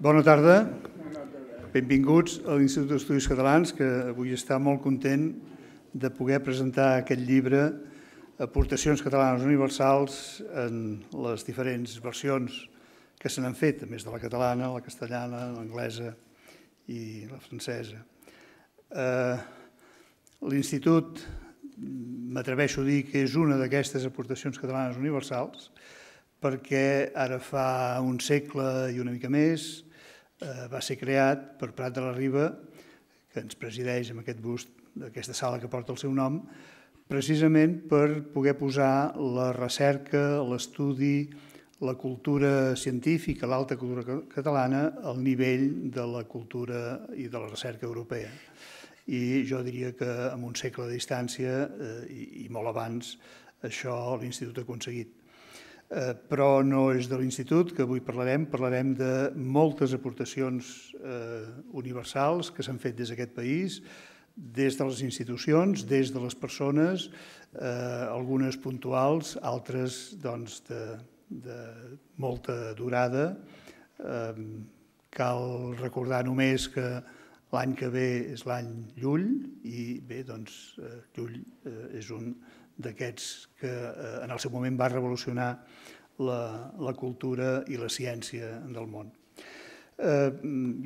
Bona tarda. Benvinguts a l'Institut d'Estudis Catalans, que avui està molt content de poder presentar aquest llibre Aportacions catalanes universals en les diferents versions que se n'han fet, a més de la catalana, la castellana, l'anglesa i la francesa. Eh, L'Institut, m'atreveixo a dir que és una d'aquestes aportacions catalanes universals, perquè ara fa un segle i una mica més, Eh, va ser creat per Prat de la Riba, que ens presideix amb aquest bust d'aquesta sala que porta el seu nom, precisament per poder posar la recerca, l'estudi, la cultura científica, l'alta cultura catalana, al nivell de la cultura i de la recerca europea. I jo diria que en un segle de distància eh, i molt abans això l'Institut ha aconseguit. Eh, però no és de l'Institut, que avui parlarem. Parlarem de moltes aportacions eh, universals que s'han fet des d'aquest país, des de les institucions, des de les persones, eh, algunes puntuals, altres doncs, de, de molta durada. Cal recordar només que l'any que ve és l'any Llull i bé, doncs, Llull és un d'aquests que eh, en el seu moment va revolucionar la, la cultura i la ciència del món. Eh,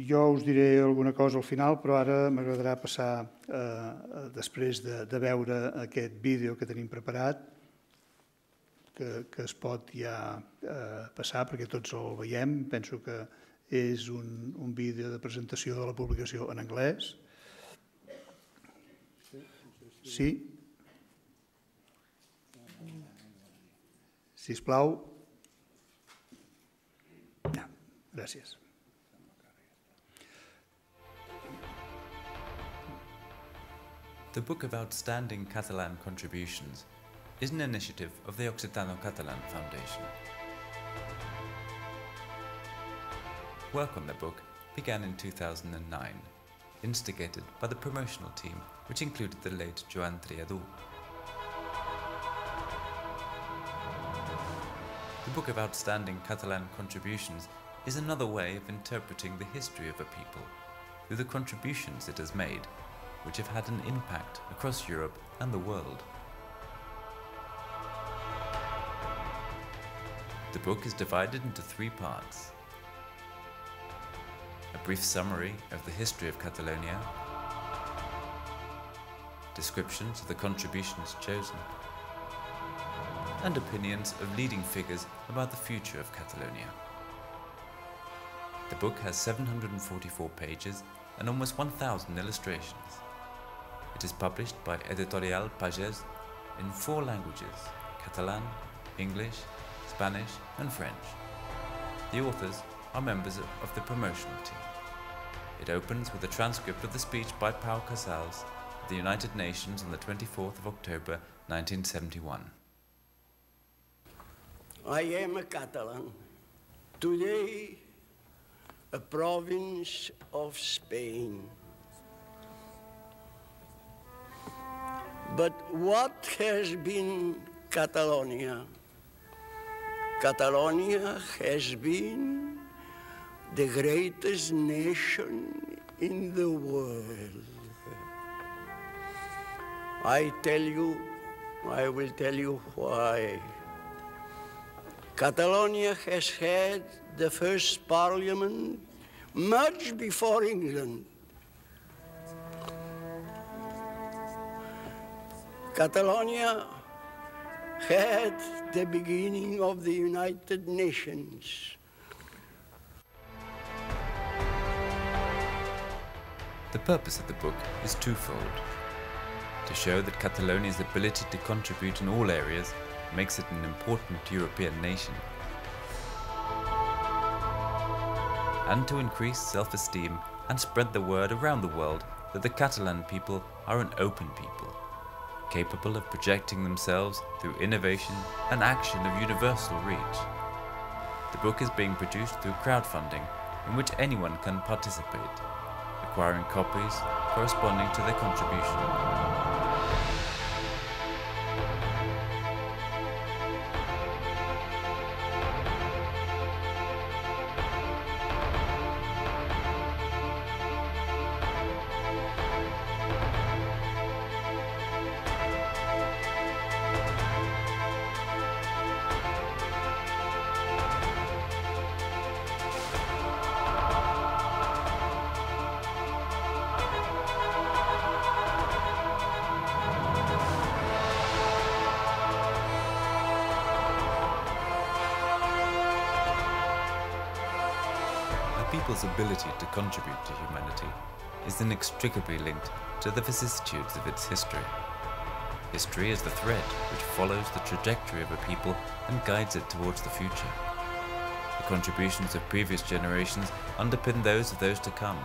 jo us diré alguna cosa al final, però ara m'agradarà passar, eh, després de, de veure aquest vídeo que tenim preparat, que, que es pot ja eh, passar perquè tots el veiem. Penso que és un, un vídeo de presentació de la publicació en anglès. Sí? gràcies. The Book of Outstanding Catalan Contributions is an initiative of the Occitano Catalan Foundation. Work on the book began in 2009, instigated by the promotional team, which included the late Joan Triadou. The Book of Outstanding Catalan Contributions is another way of interpreting the history of a people through the contributions it has made, which have had an impact across Europe and the world. The book is divided into three parts. A brief summary of the history of Catalonia, descriptions of the contributions chosen, and opinions of leading figures about the future of Catalonia. The book has 744 pages and almost 1,000 illustrations. It is published by Editorial Pages in four languages Catalan, English, Spanish, and French. The authors are members of the promotional team. It opens with a transcript of the speech by Pau Casals at the United Nations on the 24th of October 1971. I am a Catalan. Today, a province of Spain. But what has been Catalonia? Catalonia has been the greatest nation in the world. I tell you, I will tell you why. Catalonia has had the first parliament much before England. Catalonia had the beginning of the United Nations. The purpose of the book is twofold to show that Catalonia's ability to contribute in all areas makes it an important European nation. And to increase self-esteem and spread the word around the world that the Catalan people are an open people, capable of projecting themselves through innovation and action of universal reach. The book is being produced through crowdfunding in which anyone can participate, acquiring copies corresponding to their contribution. contribute to humanity is inextricably linked to the vicissitudes of its history. History is the thread which follows the trajectory of a people and guides it towards the future. The contributions of previous generations underpin those of those to come.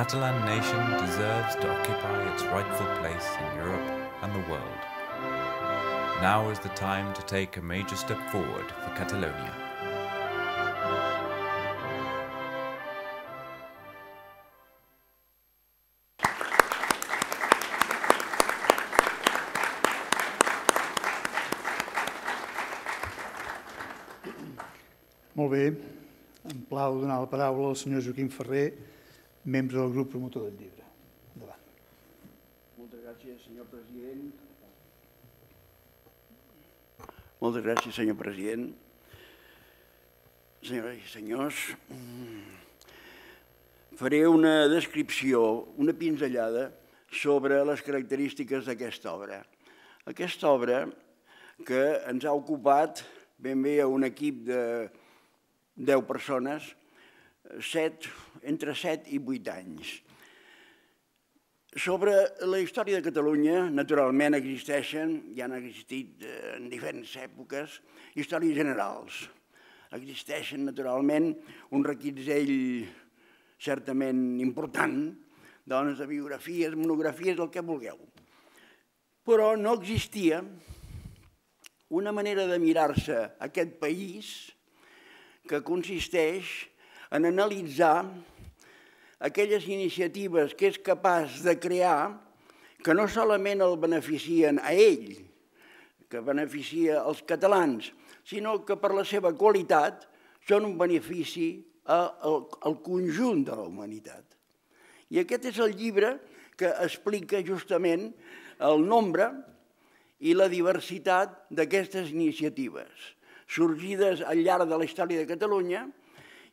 Catalan nation deserves to occupy its rightful place in Europe and the world. Now is the time to take a major step forward for Catalonia. Molt bé, em plau donar la paraula al senyor Joaquim Ferrer, membres del grup promotor del llibre. Endavant. Moltes gràcies, senyor president. Moltes gràcies, senyor president. Senyores i senyors, mm, faré una descripció, una pinzellada, sobre les característiques d'aquesta obra. Aquesta obra, que ens ha ocupat ben bé un equip de 10 persones, set, entre 7 i 8 anys. Sobre la història de Catalunya, naturalment existeixen, ja han existit eh, en diferents èpoques, històries generals. Existeixen, naturalment, un requisell certament important, doncs, de biografies, monografies, el que vulgueu. Però no existia una manera de mirar-se aquest país que consisteix en analitzar aquelles iniciatives que és capaç de crear que no solament el beneficien a ell, que beneficia els catalans, sinó que per la seva qualitat són un benefici al conjunt de la humanitat. I aquest és el llibre que explica justament el nombre i la diversitat d'aquestes iniciatives, sorgides al llarg de la història de Catalunya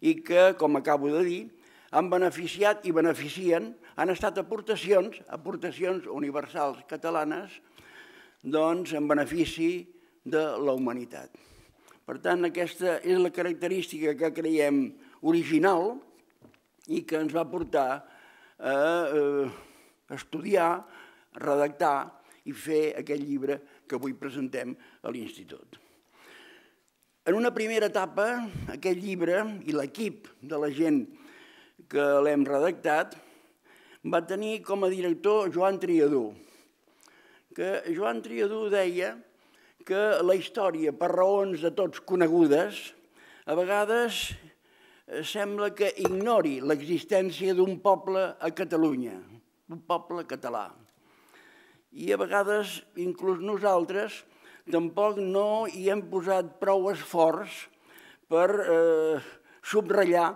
i que, com acabo de dir, han beneficiat i beneficien, han estat aportacions, aportacions universals catalanes, doncs en benefici de la humanitat. Per tant, aquesta és la característica que creiem original i que ens va portar a eh, estudiar, redactar i fer aquest llibre que avui presentem a l'Institut. En una primera etapa, aquest llibre i l'equip de la gent que l'hem redactat va tenir com a director Joan Triadú, que Joan Triadú deia que la història, per raons de tots conegudes, a vegades eh, sembla que ignori l'existència d'un poble a Catalunya, un poble català. I a vegades, inclús nosaltres, tampoc no hi hem posat prou esforç per eh, subratllar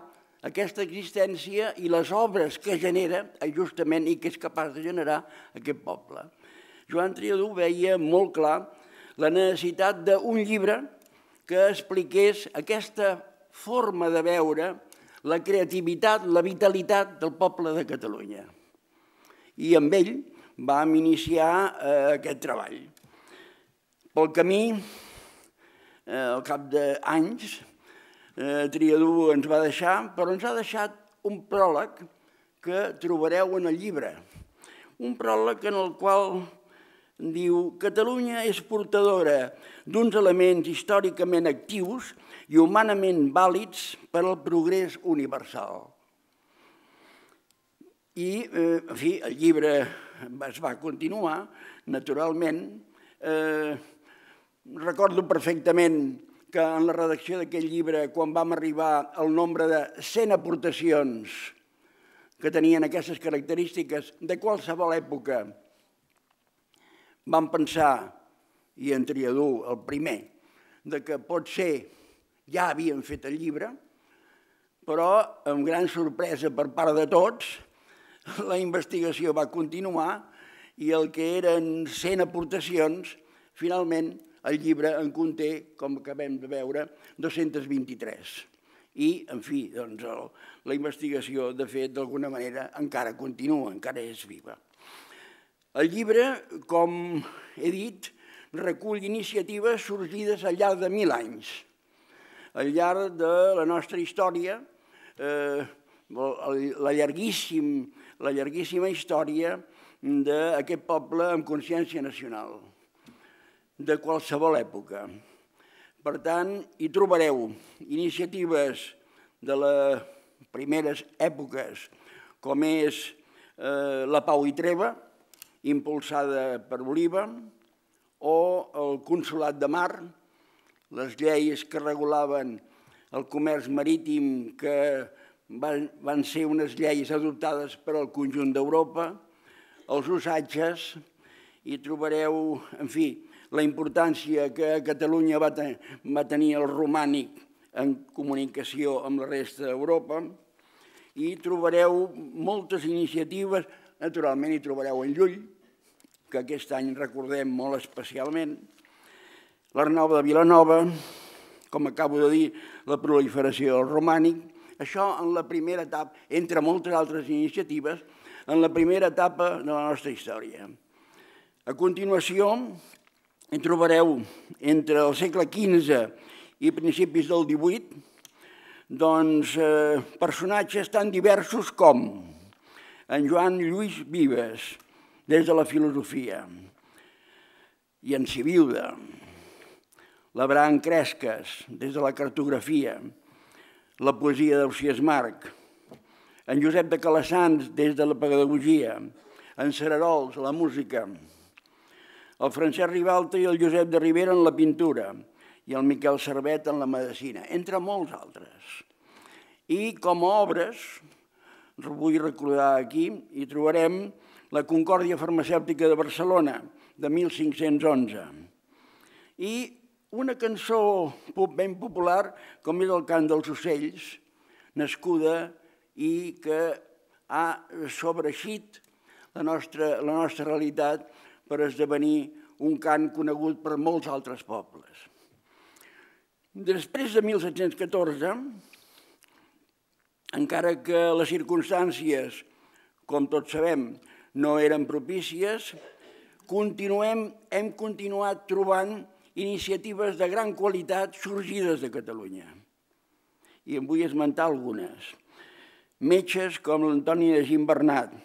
aquesta existència i les obres que genera, eh, justament, i que és capaç de generar aquest poble. Joan Triadú veia molt clar la necessitat d'un llibre que expliqués aquesta forma de veure la creativitat, la vitalitat del poble de Catalunya. I amb ell vam iniciar eh, aquest treball. Pel camí, eh, al cap d'anys, eh, Triadú ens va deixar, però ens ha deixat un pròleg que trobareu en el llibre. Un pròleg en el qual diu Catalunya és portadora d'uns elements històricament actius i humanament vàlids per al progrés universal. I, eh, en fi, el llibre es va continuar, naturalment, eh, Recordo perfectament que en la redacció d'aquest llibre, quan vam arribar al nombre de 100 aportacions que tenien aquestes característiques de qualsevol època, vam pensar, i en triadú el primer, de que pot ser, ja havien fet el llibre, però amb gran sorpresa per part de tots, la investigació va continuar i el que eren 100 aportacions finalment el llibre en conté, com acabem de veure, 223. I, en fi, doncs, el, la investigació, de fet, d'alguna manera, encara continua, encara és viva. El llibre, com he dit, recull iniciatives sorgides al llarg de mil anys. Al llarg de la nostra història, eh, la, llarguíssim, la llarguíssima història d'aquest poble amb consciència nacional de qualsevol època. Per tant, hi trobareu iniciatives de les primeres èpoques, com és eh, la Pau i Treva, impulsada per Oliva, o el Consolat de Mar, les lleis que regulaven el comerç marítim, que van, van ser unes lleis adoptades per al conjunt d'Europa, els usatges, hi trobareu, en fi, la importància que Catalunya va, ten va tenir el romànic en comunicació amb la resta d'Europa i trobareu moltes iniciatives, naturalment hi trobareu en Llull, que aquest any recordem molt especialment, l'Arnova de Vilanova, com acabo de dir, la proliferació del romànic, això en la primera etapa, entre moltes altres iniciatives, en la primera etapa de la nostra història. A continuació, en trobareu entre el segle XV i principis del XVIII doncs, eh, personatges tan diversos com en Joan Lluís Vives, des de la filosofia, i en Civilda, l'Abraham Cresques, des de la cartografia, la poesia d'Ocies Marc, en Josep de Calassans, des de la pedagogia, en Cererols, la música, el Francesc Rivalta i el Josep de Rivera en la pintura i el Miquel Servet en la medicina, entre molts altres. I com a obres, vull recordar aquí, hi trobarem la Concòrdia Farmacèutica de Barcelona, de 1511, i una cançó ben popular com és el cant dels ocells, nascuda i que ha sobreixit la nostra, la nostra realitat per esdevenir un cant conegut per molts altres pobles. Després de 1714, encara que les circumstàncies, com tots sabem, no eren propícies, continuem, hem continuat trobant iniciatives de gran qualitat sorgides de Catalunya. I en vull esmentar algunes. Metges com l'Antoni de Gimbernat,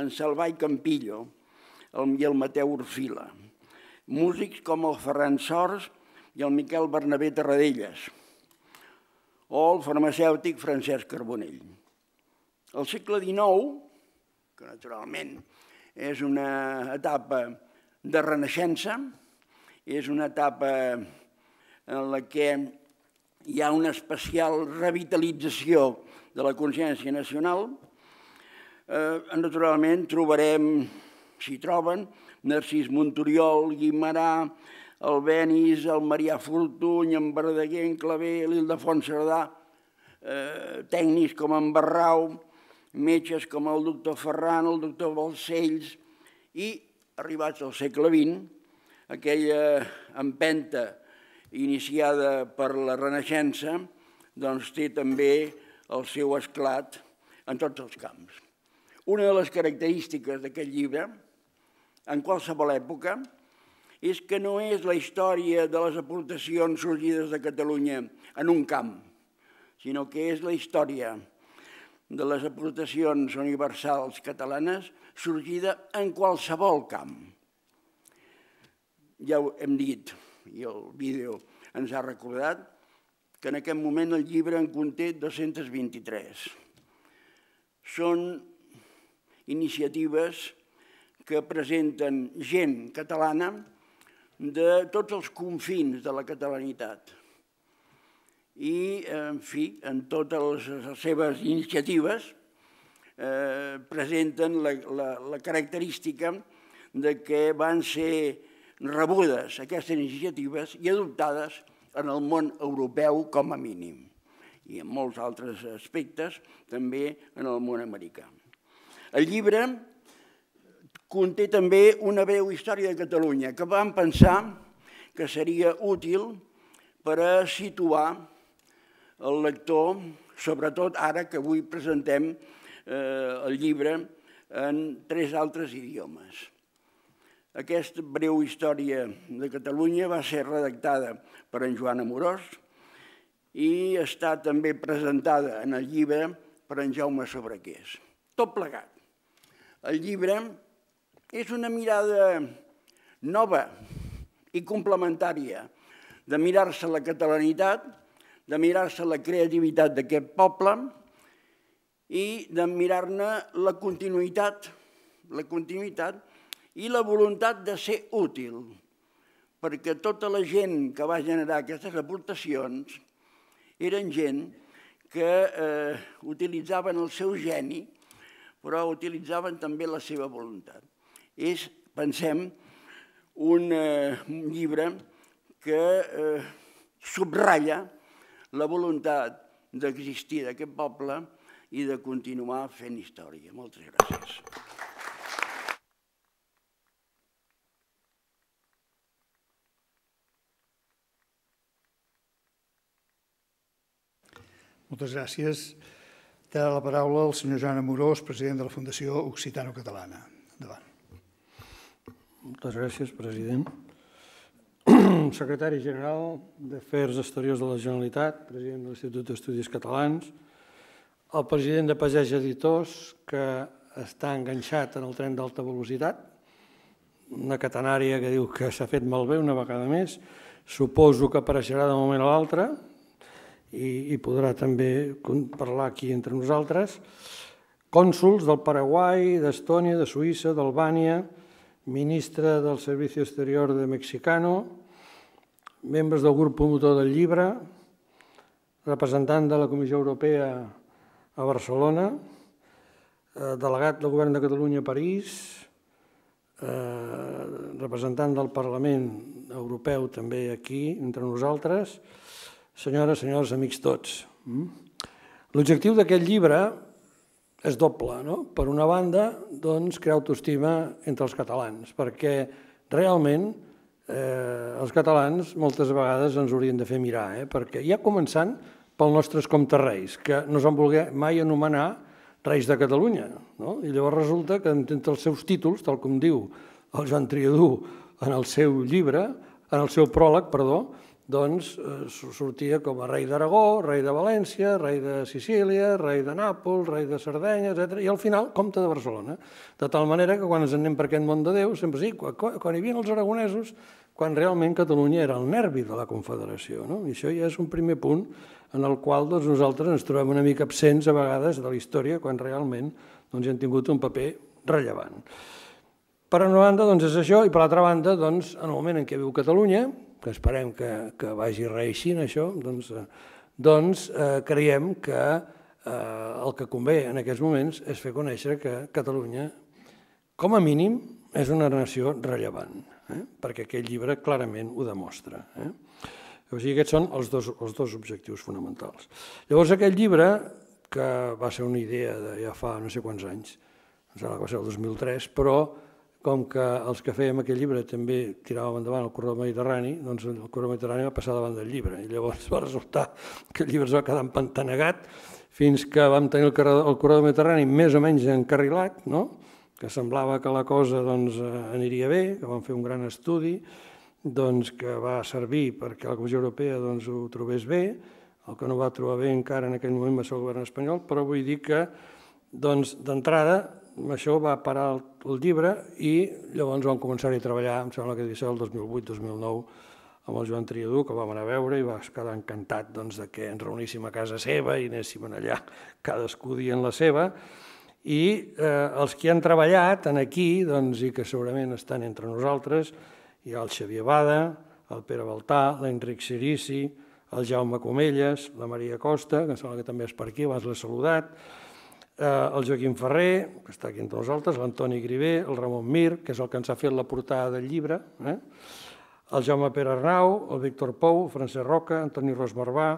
en Salvall Campillo, el, i el Mateu Orfila. Músics com el Ferran Sors i el Miquel Bernabé Tarradellas o el farmacèutic Francesc Carbonell. El segle XIX, que naturalment és una etapa de renaixença, és una etapa en la que hi ha una especial revitalització de la consciència nacional, eh, naturalment trobarem S'hi troben Narcís Montoriol, Guimarà, el Benis, el Marià Fortuny, en Verdaguer, en Clavé, l'Ildefons Cerdà, eh, tècnics com en Barrau, metges com el doctor Ferran, el doctor Balcells, i arribats al segle XX, aquella empenta iniciada per la Renaixença doncs té també el seu esclat en tots els camps. Una de les característiques d'aquest llibre en qualsevol època, és que no és la història de les aportacions sorgides de Catalunya en un camp, sinó que és la història de les aportacions universals catalanes sorgida en qualsevol camp. Ja ho hem dit, i el vídeo ens ha recordat, que en aquest moment el llibre en conté 223. Són iniciatives que presenten gent catalana de tots els confins de la catalanitat. I, en fi, en totes les seves iniciatives eh, presenten la, la, la característica de que van ser rebudes aquestes iniciatives i adoptades en el món europeu com a mínim i en molts altres aspectes també en el món americà. El llibre conté també una breu història de Catalunya que vam pensar que seria útil per a situar el lector, sobretot ara que avui presentem eh, el llibre en tres altres idiomes. Aquesta breu història de Catalunya va ser redactada per en Joan Amorós i està també presentada en el llibre per en Jaume Sobrequés. Tot plegat. El llibre és una mirada nova i complementària de mirar-se la catalanitat, de mirar-se la creativitat d'aquest poble i de mirar-ne la continuïtat, la continuïtat i la voluntat de ser útil, perquè tota la gent que va generar aquestes aportacions eren gent que eh, utilitzaven el seu geni, però utilitzaven també la seva voluntat és, pensem, un, eh, llibre que eh, subratlla la voluntat d'existir d'aquest poble i de continuar fent història. Moltes gràcies. Moltes gràcies. Té la paraula el senyor Joan Amorós, president de la Fundació Occitano-Catalana. Endavant. Moltes gràcies, president. Secretari General d'Afers Exteriors de la Generalitat, president de l'Institut d'Estudis Catalans, el president de Pagès Editors, que està enganxat en el tren d'alta velocitat, una catenària que diu que s'ha fet malbé una vegada més, suposo que apareixerà de moment a l'altre i, i podrà també parlar aquí entre nosaltres, cònsuls del Paraguai, d'Estònia, de Suïssa, d'Albània, ministre del Servicio Exterior de Mexicano, membres del grup promotor del llibre, representant de la Comissió Europea a Barcelona, eh, delegat del Govern de Catalunya a París, eh, representant del Parlament Europeu també aquí entre nosaltres, senyores, senyors, amics tots. Mm? L'objectiu d'aquest llibre és doble. No? Per una banda, doncs, crea autoestima entre els catalans, perquè realment eh, els catalans moltes vegades ens haurien de fer mirar, eh? perquè ja començant pels nostres reis, que no s'han volgut mai anomenar reis de Catalunya. No? I llavors resulta que entre els seus títols, tal com diu el Joan Triadú en el seu llibre, en el seu pròleg, perdó, doncs eh, sortia com a rei d'Aragó, rei de València, rei de Sicília, rei de Nàpols, rei de Sardenya, etc. I al final, comte de Barcelona. De tal manera que quan ens anem per aquest món de Déu, sempre dic, quan, quan hi havia els aragonesos, quan realment Catalunya era el nervi de la Confederació. No? I això ja és un primer punt en el qual doncs, nosaltres ens trobem una mica absents a vegades de la història, quan realment doncs, hem tingut un paper rellevant. Per una banda, doncs, és això, i per l'altra banda, doncs, en el moment en què viu Catalunya, que esperem que, que vagi reeixint això, doncs, eh, doncs eh, creiem que eh, el que convé en aquests moments és fer conèixer que Catalunya, com a mínim, és una nació rellevant, eh? perquè aquest llibre clarament ho demostra. Eh? O sigui, aquests són els dos, els dos objectius fonamentals. Llavors, aquest llibre, que va ser una idea de ja fa no sé quants anys, em sembla que va ser el 2003, però com que els que fèiem aquest llibre també tiràvem endavant el corredor mediterrani, doncs el corredor mediterrani va passar davant del llibre i llavors va resultar que el llibre es va quedar empantanegat fins que vam tenir el corredor, mediterrani més o menys encarrilat, no? que semblava que la cosa doncs, aniria bé, que vam fer un gran estudi, doncs, que va servir perquè la Comissió Europea doncs, ho trobés bé, el que no va trobar bé encara en aquell moment va ser el govern espanyol, però vull dir que doncs, d'entrada doncs, això va parar el, el llibre i llavors vam començar a treballar, em sembla que ser el 2008-2009, amb el Joan Triadú, que vam anar a veure i va quedar encantat doncs, de que ens reuníssim a casa seva i anéssim allà, cadascú dient la seva, i eh, els que han treballat en aquí, doncs, i que segurament estan entre nosaltres, hi ha el Xavier Bada, el Pere Baltà, l'Enric Sirici, el Jaume Comelles, la Maria Costa, que em sembla que també és per aquí, abans l'he saludat, eh, el Joaquim Ferrer, que està aquí entre nosaltres, l'Antoni Grivé, el Ramon Mir, que és el que ens ha fet la portada del llibre, eh? el Jaume Pere Arnau, el Víctor Pou, Francesc Roca, Antoni Rosmarbà,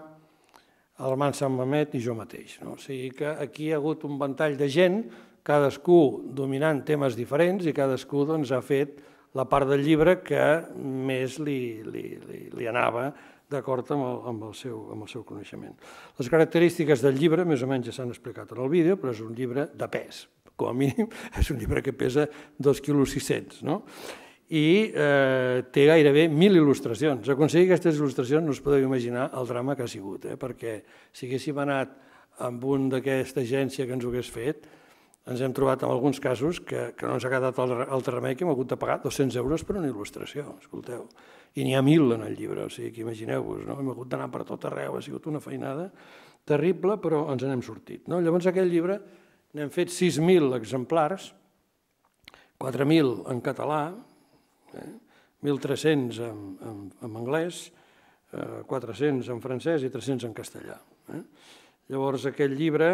el Man Sant Mamet i jo mateix. No? O sigui que aquí hi ha hagut un ventall de gent, cadascú dominant temes diferents i cadascú doncs, ha fet la part del llibre que més li, li, li, li anava d'acord amb, amb, el seu, amb el seu coneixement. Les característiques del llibre més o menys ja s'han explicat en el vídeo, però és un llibre de pes, com a mínim és un llibre que pesa 2,6 kg, no? i eh, té gairebé mil il·lustracions. Aconseguir aquestes il·lustracions no us podeu imaginar el drama que ha sigut, eh? perquè si haguéssim anat amb un d'aquesta agència que ens ho hagués fet, ens hem trobat en alguns casos que, que no ens ha quedat altre remei que hem hagut de pagar 200 euros per una il·lustració, escolteu. I n'hi ha mil en el llibre, o sigui que imagineu-vos, no? hem hagut d'anar per tot arreu, ha sigut una feinada terrible, però ens n'hem sortit. No? Llavors aquell llibre n'hem fet 6.000 exemplars, 4.000 en català, eh? 1.300 en, en, en anglès, eh? 400 en francès i 300 en castellà. Eh? Llavors aquest llibre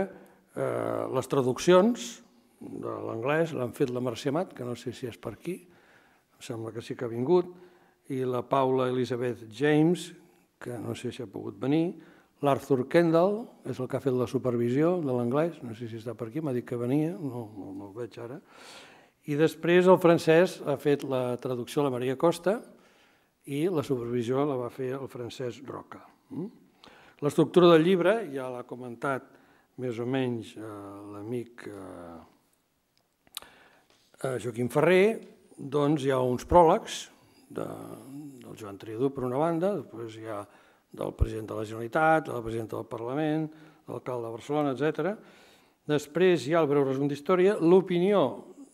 Eh, les traduccions de l'anglès l'han fet la Mercè Mat, que no sé si és per aquí, em sembla que sí que ha vingut, i la Paula Elizabeth James, que no sé si ha pogut venir, l'Arthur Kendall és el que ha fet la supervisió de l'anglès, no sé si està per aquí, m'ha dit que venia, no, no, no el veig ara, i després el francès ha fet la traducció a la Maria Costa i la supervisió la va fer el francès Roca. Mm? L'estructura del llibre, ja l'ha comentat més o menys eh, l'amic eh, eh, Joaquim Ferrer, doncs hi ha uns pròlegs de, del Joan Triadú per una banda, després hi ha del president de la Generalitat, de la presidenta del Parlament, l'alcalde de Barcelona, etc. Després hi ha el breu resum d'història, l'opinió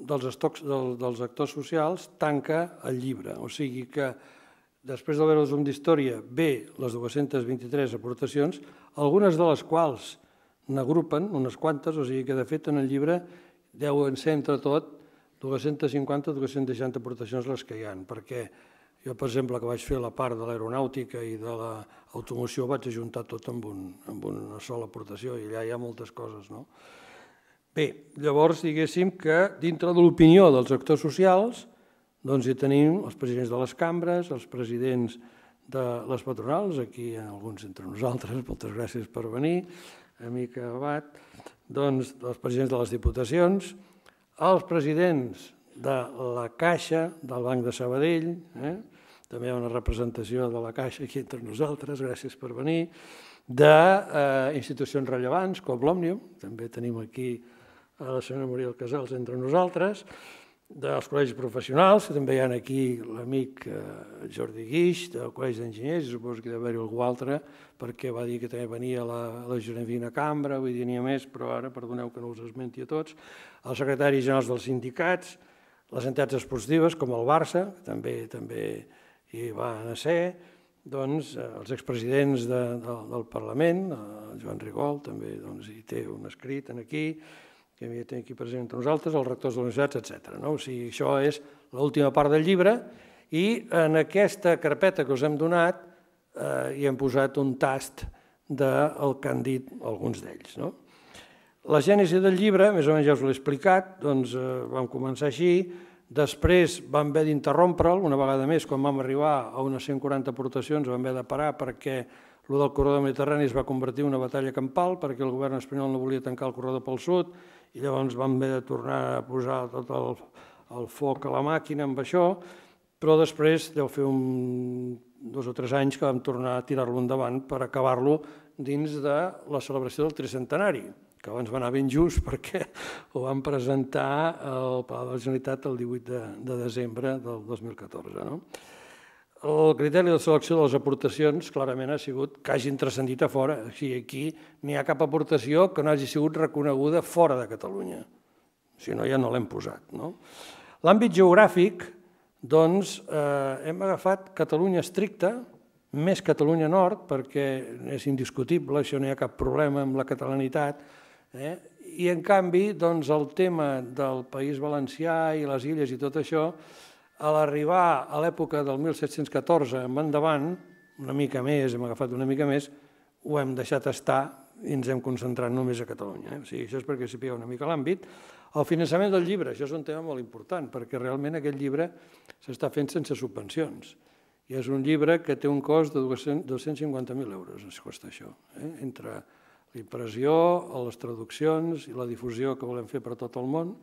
dels, estocs, del, dels actors socials tanca el llibre, o sigui que després del breu resum d'història ve les 223 aportacions, algunes de les quals n'agrupen unes quantes, o sigui que de fet en el llibre deuen ser entre tot 250-260 aportacions les que hi han, perquè jo, per exemple, que vaig fer la part de l'aeronàutica i de l'automoció, vaig ajuntar tot amb, un, amb una sola aportació i allà hi ha moltes coses. No? Bé, llavors diguéssim que dintre de l'opinió dels actors socials doncs hi tenim els presidents de les cambres, els presidents de les patronals, aquí hi ha alguns entre nosaltres, moltes gràcies per venir, Mica Abat, doncs, els presidents de les diputacions, els presidents de la Caixa del Banc de Sabadell, eh? també hi ha una representació de la Caixa aquí entre nosaltres, gràcies per venir, d'institucions eh, rellevants com l'Òmnium, també tenim aquí a la senyora Muriel Casals entre nosaltres, dels col·legis professionals, que també hi ha aquí l'amic eh, Jordi Guix, del Col·legi d'Enginyers, suposo que hi haver-hi algú altre, perquè va dir que també venia la, la Josefina Cambra, vull dir, n'hi ha més, però ara perdoneu que no us esmenti a tots, els secretaris generals dels sindicats, les entitats esportives, com el Barça, que també també hi va a ser, doncs, eh, els expresidents de, de, del Parlament, el Joan Rigol també doncs, hi té un escrit en aquí, que havia tenir aquí present entre nosaltres, els rectors de les universitats, etc. No? O sigui, això és l'última part del llibre i en aquesta carpeta que us hem donat eh, hi hem posat un tast del que han dit alguns d'ells. No? La gènesi del llibre, més o menys ja us l'he explicat, doncs eh, vam començar així, després vam haver d'interrompre'l, una vegada més, quan vam arribar a unes 140 aportacions, vam haver de parar perquè el del corredor mediterrani es va convertir en una batalla campal, perquè el govern espanyol no volia tancar el corredor pel sud, i llavors vam haver de tornar a posar tot el, el foc a la màquina amb això, però després deu fer un, dos o tres anys que vam tornar a tirar-lo endavant per acabar-lo dins de la celebració del tricentenari, que abans va anar ben just perquè ho vam presentar al Palau de la Generalitat el 18 de, de desembre del 2014. No? el criteri de selecció de les aportacions clarament ha sigut que hagin transcendit a fora. O sigui, aquí n'hi ha cap aportació que no hagi sigut reconeguda fora de Catalunya. Si no, ja no l'hem posat. No? L'àmbit geogràfic, doncs, eh, hem agafat Catalunya estricta, més Catalunya Nord, perquè és indiscutible, això no hi ha cap problema amb la catalanitat, eh? i en canvi doncs, el tema del País Valencià i les illes i tot això a l'arribar a l'època del 1714 en endavant, una mica més, hem agafat una mica més, ho hem deixat estar i ens hem concentrat només a Catalunya. Eh? O sigui, això és perquè pega una mica l'àmbit. El finançament del llibre, això és un tema molt important, perquè realment aquest llibre s'està fent sense subvencions. I és un llibre que té un cost de 250.000 euros, ens costa això, eh? entre l'impressió, les traduccions i la difusió que volem fer per tot el món,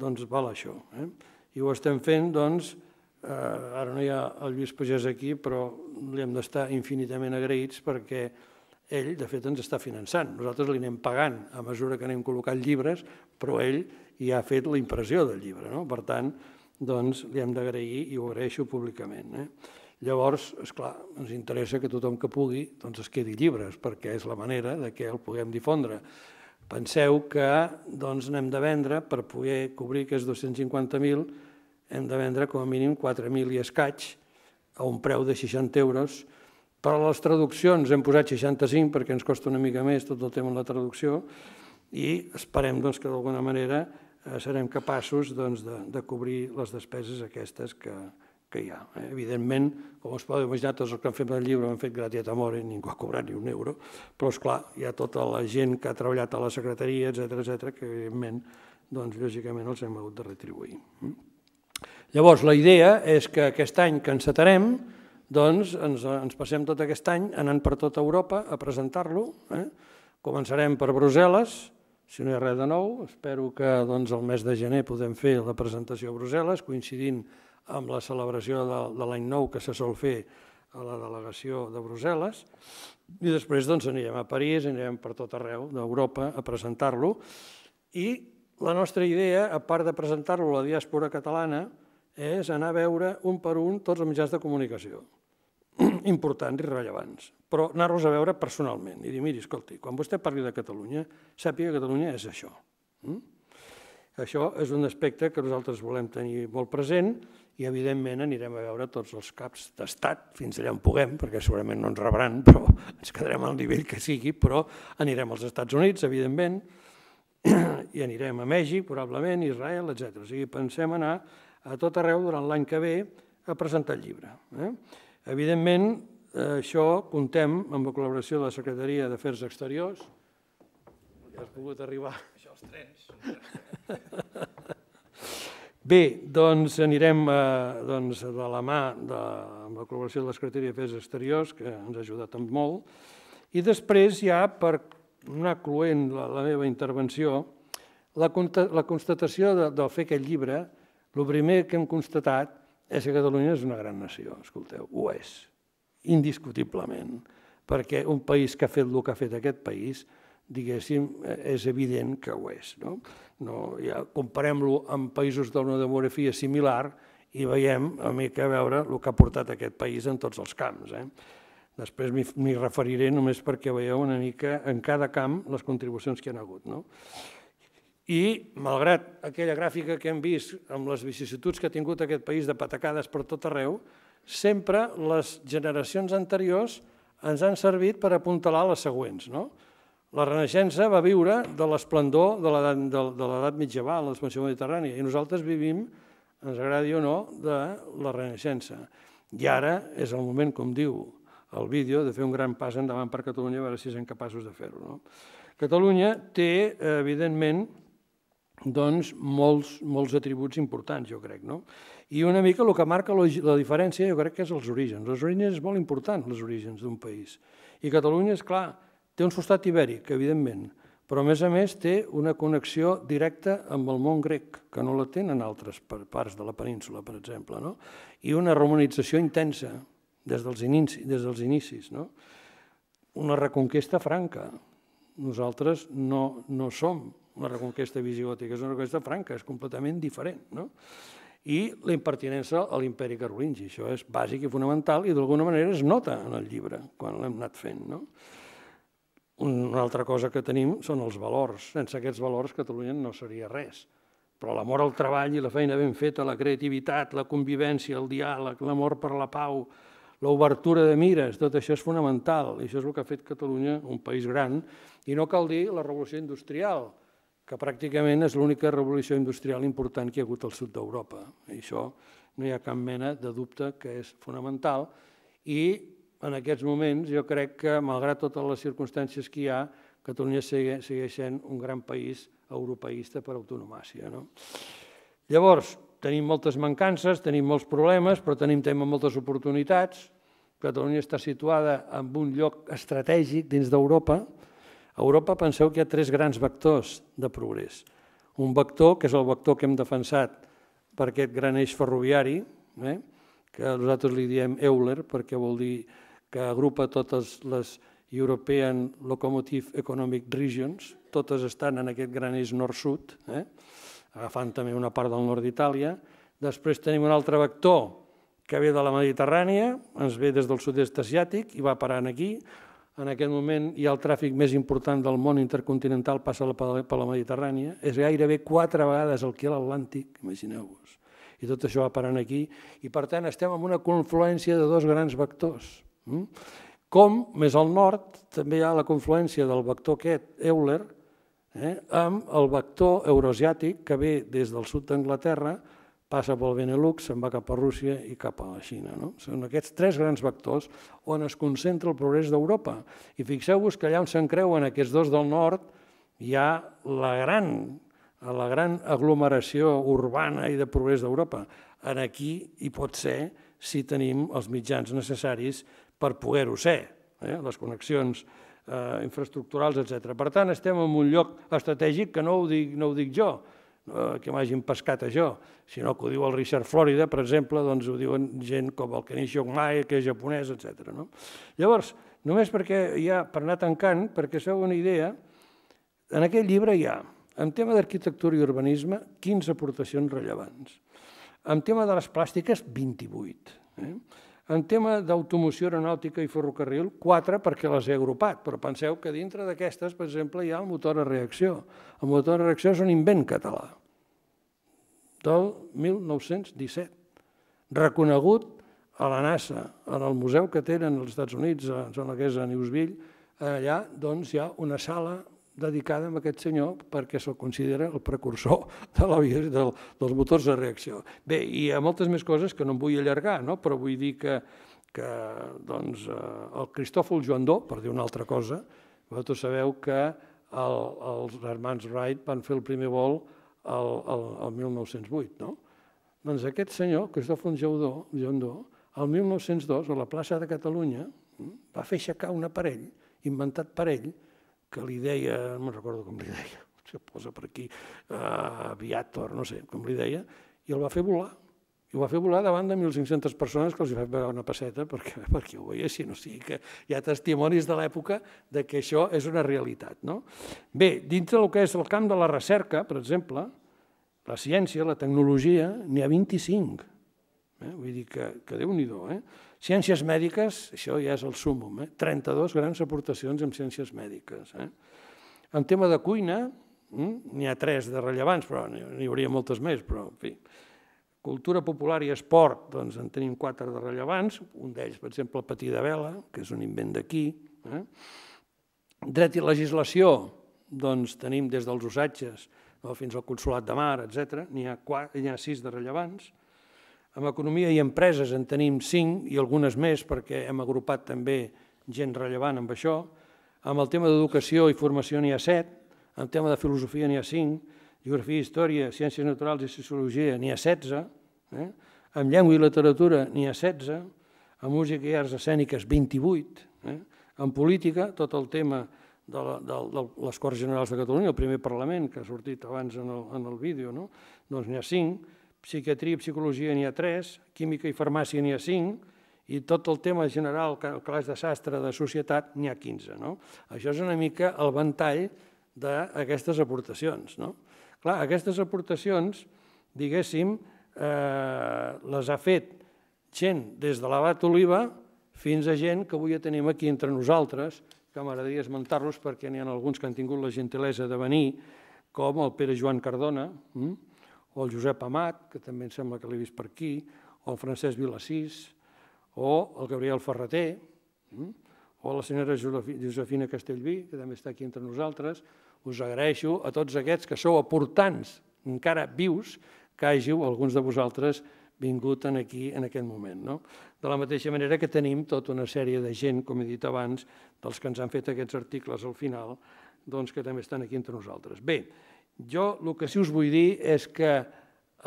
doncs val això. Eh? I ho estem fent, doncs, eh, ara no hi ha el Lluís Pagès aquí, però li hem d'estar infinitament agraïts perquè ell, de fet, ens està finançant. Nosaltres li anem pagant a mesura que anem col·locant llibres, però ell ja ha fet la impressió del llibre. No? Per tant, doncs, li hem d'agrair i ho agraeixo públicament. Eh? Llavors, és clar, ens interessa que tothom que pugui doncs, es quedi llibres, perquè és la manera de que el puguem difondre. Penseu que doncs, n'hem de vendre, per poder cobrir aquests 250.000, hem de vendre com a mínim 4.000 i escaig a un preu de 60 euros. Per a les traduccions hem posat 65 perquè ens costa una mica més tot el tema de la traducció i esperem doncs, que d'alguna manera eh, serem capaços doncs, de, de cobrir les despeses aquestes que, que hi ha. Eh? Evidentment, com es podeu imaginar, tots els que han fet el llibre han fet gratis a i eh? ningú ha cobrat ni un euro, però, és clar hi ha tota la gent que ha treballat a la secretaria, etc etc que, evidentment, doncs, lògicament els hem hagut de retribuir. Mm? Llavors, la idea és que aquest any que encetarem, doncs ens, ens passem tot aquest any anant per tota Europa a presentar-lo. Eh? Començarem per Brussel·les, si no hi ha res de nou, espero que doncs, el mes de gener podem fer la presentació a Brussel·les, coincidint amb amb la celebració de, de l'any nou que se sol fer a la delegació de Brussel·les i després doncs, anirem a París, anirem per tot arreu d'Europa a presentar-lo i la nostra idea, a part de presentar-lo a la diàspora catalana, és anar a veure un per un tots els mitjans de comunicació importants i rellevants, però anar-los a veure personalment i dir, miri, escolti, quan vostè parli de Catalunya, sàpiga que Catalunya és això. Mm? Això és un aspecte que nosaltres volem tenir molt present i, evidentment, anirem a veure tots els caps d'estat, fins allà on puguem, perquè segurament no ens rebran, però ens quedarem al nivell que sigui, però anirem als Estats Units, evidentment, i anirem a Mèxic, probablement, Israel, etc. O sigui, pensem anar a tot arreu durant l'any que ve a presentar el llibre. Eh? Evidentment, això comptem amb la col·laboració de la Secretaria d'Afers Exteriors, ja has pogut arribar. Això, els trens. Bé, doncs anirem eh, doncs, de la mà de, amb la col·laboració de la Secretaria d'Afers Exteriors, que ens ha ajudat molt, i després ja, per anar cloent la, la meva intervenció, la, la constatació de, de fer aquest llibre, el primer que hem constatat és que Catalunya és una gran nació, escolteu, ho és, indiscutiblement, perquè un país que ha fet el que ha fet aquest país diguéssim, eh, és evident que ho és. No? No, ja Comparem-lo amb països d'una demografia similar i veiem, a mi que veure, el que ha portat aquest país en tots els camps. Eh? Després m'hi referiré només perquè veieu una mica en cada camp les contribucions que hi ha hagut. No? I, malgrat aquella gràfica que hem vist amb les vicissituds que ha tingut aquest país de patacades per tot arreu, sempre les generacions anteriors ens han servit per apuntalar les següents. No? La Renaixença va viure de l'esplendor de l'edat mitjaval, la l'expansió mediterrània, i nosaltres vivim, ens agradi o no, de la Renaixença. I ara és el moment, com diu el vídeo, de fer un gran pas endavant per Catalunya, a veure si som capaços de fer-ho. No? Catalunya té, evidentment, doncs, molts, molts atributs importants, jo crec. No? I una mica el que marca la diferència jo crec que és els orígens. Els orígens és molt important, els orígens d'un país. I Catalunya, és clar, Té un costat ibèric, evidentment, però a més a més té una connexió directa amb el món grec, que no la tenen altres parts de la península, per exemple, no? i una romanització intensa des dels, inici, des dels inicis, no? una reconquesta franca. Nosaltres no, no som una reconquesta visigòtica, és una reconquesta franca, és completament diferent. No? i la impertinença a l'imperi carolingi. Això és bàsic i fonamental i d'alguna manera es nota en el llibre quan l'hem anat fent. No? Una altra cosa que tenim són els valors. Sense aquests valors Catalunya no seria res. Però l'amor al treball i la feina ben feta, la creativitat, la convivència, el diàleg, l'amor per la pau, l'obertura de mires, tot això és fonamental. I això és el que ha fet Catalunya un país gran. I no cal dir la revolució industrial, que pràcticament és l'única revolució industrial important que hi ha hagut al sud d'Europa. I això no hi ha cap mena de dubte que és fonamental. I en aquests moments jo crec que, malgrat totes les circumstàncies que hi ha, Catalunya segueix, sent un gran país europeista per autonomàcia. No? Llavors, tenim moltes mancances, tenim molts problemes, però tenim també moltes oportunitats. Catalunya està situada en un lloc estratègic dins d'Europa. A Europa penseu que hi ha tres grans vectors de progrés. Un vector, que és el vector que hem defensat per aquest gran eix ferroviari, eh? que nosaltres li diem Euler perquè vol dir que agrupa totes les European Locomotive Economic Regions, totes estan en aquest gran eix nord-sud, eh? agafant també una part del nord d'Itàlia. Després tenim un altre vector que ve de la Mediterrània, ens ve des del sud-est asiàtic i va parant aquí. En aquest moment hi ha el tràfic més important del món intercontinental passa per la Mediterrània. És gairebé quatre vegades el que hi ha l'Atlàntic, imagineu-vos. I tot això va parant aquí. I per tant estem en una confluència de dos grans vectors Mm? Com, més al nord, també hi ha la confluència del vector aquest, Euler, eh, amb el vector eurasiàtic que ve des del sud d'Anglaterra, passa pel Benelux, se'n va cap a Rússia i cap a la Xina. No? Són aquests tres grans vectors on es concentra el progrés d'Europa. I fixeu-vos que allà on se'n creuen aquests dos del nord hi ha la gran, la gran aglomeració urbana i de progrés d'Europa. En aquí hi pot ser si tenim els mitjans necessaris per poder-ho ser, eh? les connexions eh, infraestructurals, etc. Per tant, estem en un lloc estratègic que no ho dic, no ho dic jo, eh, que m'hagin pescat a jo, sinó que ho diu el Richard Florida, per exemple, doncs ho diuen gent com el Kenichi Okmai, que és japonès, etc. No? Llavors, només perquè ja, per anar tancant, perquè feu una idea, en aquest llibre hi ha, en tema d'arquitectura i urbanisme, 15 aportacions rellevants. En tema de les plàstiques, 28. Eh? En tema d'automoció aeronàutica i ferrocarril, quatre perquè les he agrupat, però penseu que dintre d'aquestes, per exemple, hi ha el motor a reacció. El motor a reacció és un invent català del 1917, reconegut a la NASA, en el museu que tenen als Estats Units, en la que és a Newsville, allà doncs, hi ha una sala dedicada a aquest senyor perquè se'l considera el precursor de la, de, dels motors de reacció. Bé, i hi ha moltes més coses que no em vull allargar, no? però vull dir que, que doncs, eh, el Cristòfol Joandó, per dir una altra cosa, vosaltres sabeu que el, els germans Wright van fer el primer vol el, el, el 1908, no? Doncs aquest senyor, Cristòfol Joandó, Joandó, el 1902, a la plaça de Catalunya, va fer aixecar un aparell, inventat per ell, que li deia, no me'n recordo com li deia, se posa per aquí, uh, eh, Viator, no sé com li deia, i el va fer volar. I ho va fer volar davant de 1.500 persones que els hi va fer una passeta perquè, perquè ho veiessin. O sigui que hi ha testimonis de l'època de que això és una realitat. No? Bé, dintre del que és el camp de la recerca, per exemple, la ciència, la tecnologia, n'hi ha 25 Eh? Vull dir que, que Déu-n'hi-do. Eh? Ciències mèdiques, això ja és el súmum, eh? 32 grans aportacions en ciències mèdiques. Eh? En tema de cuina, hm? n'hi ha tres de rellevants, però n'hi hauria moltes més, però en fi. Cultura popular i esport, doncs en tenim quatre de rellevants, un d'ells, per exemple, el patí de vela, que és un invent d'aquí. Eh? Dret i legislació, doncs tenim des dels usatges no, fins al consulat de mar, etc. N'hi ha, ha sis de rellevants. En economia i empreses en tenim cinc i algunes més perquè hem agrupat també gent rellevant amb això. Amb el tema d'educació i formació n'hi ha set, en tema de filosofia n'hi ha cinc, geografia, història, ciències naturals i sociologia n'hi ha 16, eh? en llengua i literatura n'hi ha 16, en música i arts escèniques 28, eh? en política tot el tema de, la, de, de les Corts Generals de Catalunya, el primer Parlament que ha sortit abans en el, en el vídeo, no? doncs n'hi ha 5, psiquiatria i psicologia n'hi ha tres, química i farmàcia n'hi ha cinc, i tot el tema general, clàs de sastre, de societat, n'hi ha 15. No? Això és una mica el ventall d'aquestes aportacions. No? Clar, aquestes aportacions, diguéssim, eh, les ha fet gent des de l'abat Oliva fins a gent que avui ja tenim aquí entre nosaltres, que m'agradaria esmentar-los perquè n'hi ha alguns que han tingut la gentilesa de venir, com el Pere Joan Cardona, mm? o el Josep Amat, que també em sembla que l'he vist per aquí, o el Francesc Vilassís, o el Gabriel Ferreter, mm, o la senyora Josefina Castellví, que també està aquí entre nosaltres. Us agraeixo a tots aquests que sou aportants, encara vius, que hàgiu, alguns de vosaltres, vingut en aquí en aquest moment. No? De la mateixa manera que tenim tota una sèrie de gent, com he dit abans, dels que ens han fet aquests articles al final, doncs que també estan aquí entre nosaltres. Bé, jo el que sí us vull dir és que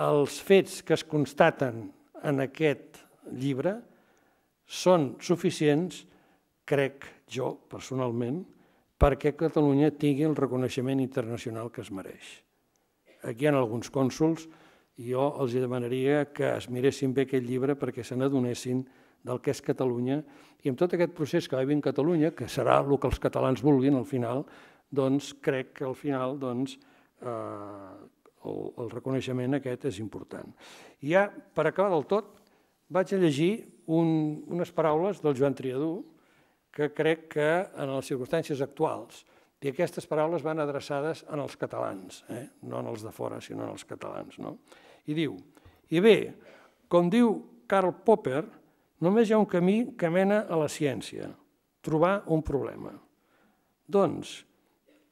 els fets que es constaten en aquest llibre són suficients, crec jo personalment, perquè Catalunya tingui el reconeixement internacional que es mereix. Aquí hi ha alguns cònsuls i jo els demanaria que es miressin bé aquest llibre perquè se n'adonessin del que és Catalunya i amb tot aquest procés que va vivint Catalunya, que serà el que els catalans vulguin al final, doncs crec que al final doncs, Eh, el, el reconeixement aquest és important. I ja, per acabar del tot, vaig a llegir un, unes paraules del Joan Triadú que crec que en les circumstàncies actuals, i aquestes paraules van adreçades en els catalans, eh? no en els de fora, sinó en els catalans. No? I diu, i bé, com diu Karl Popper, només hi ha un camí que mena a la ciència, trobar un problema. Doncs,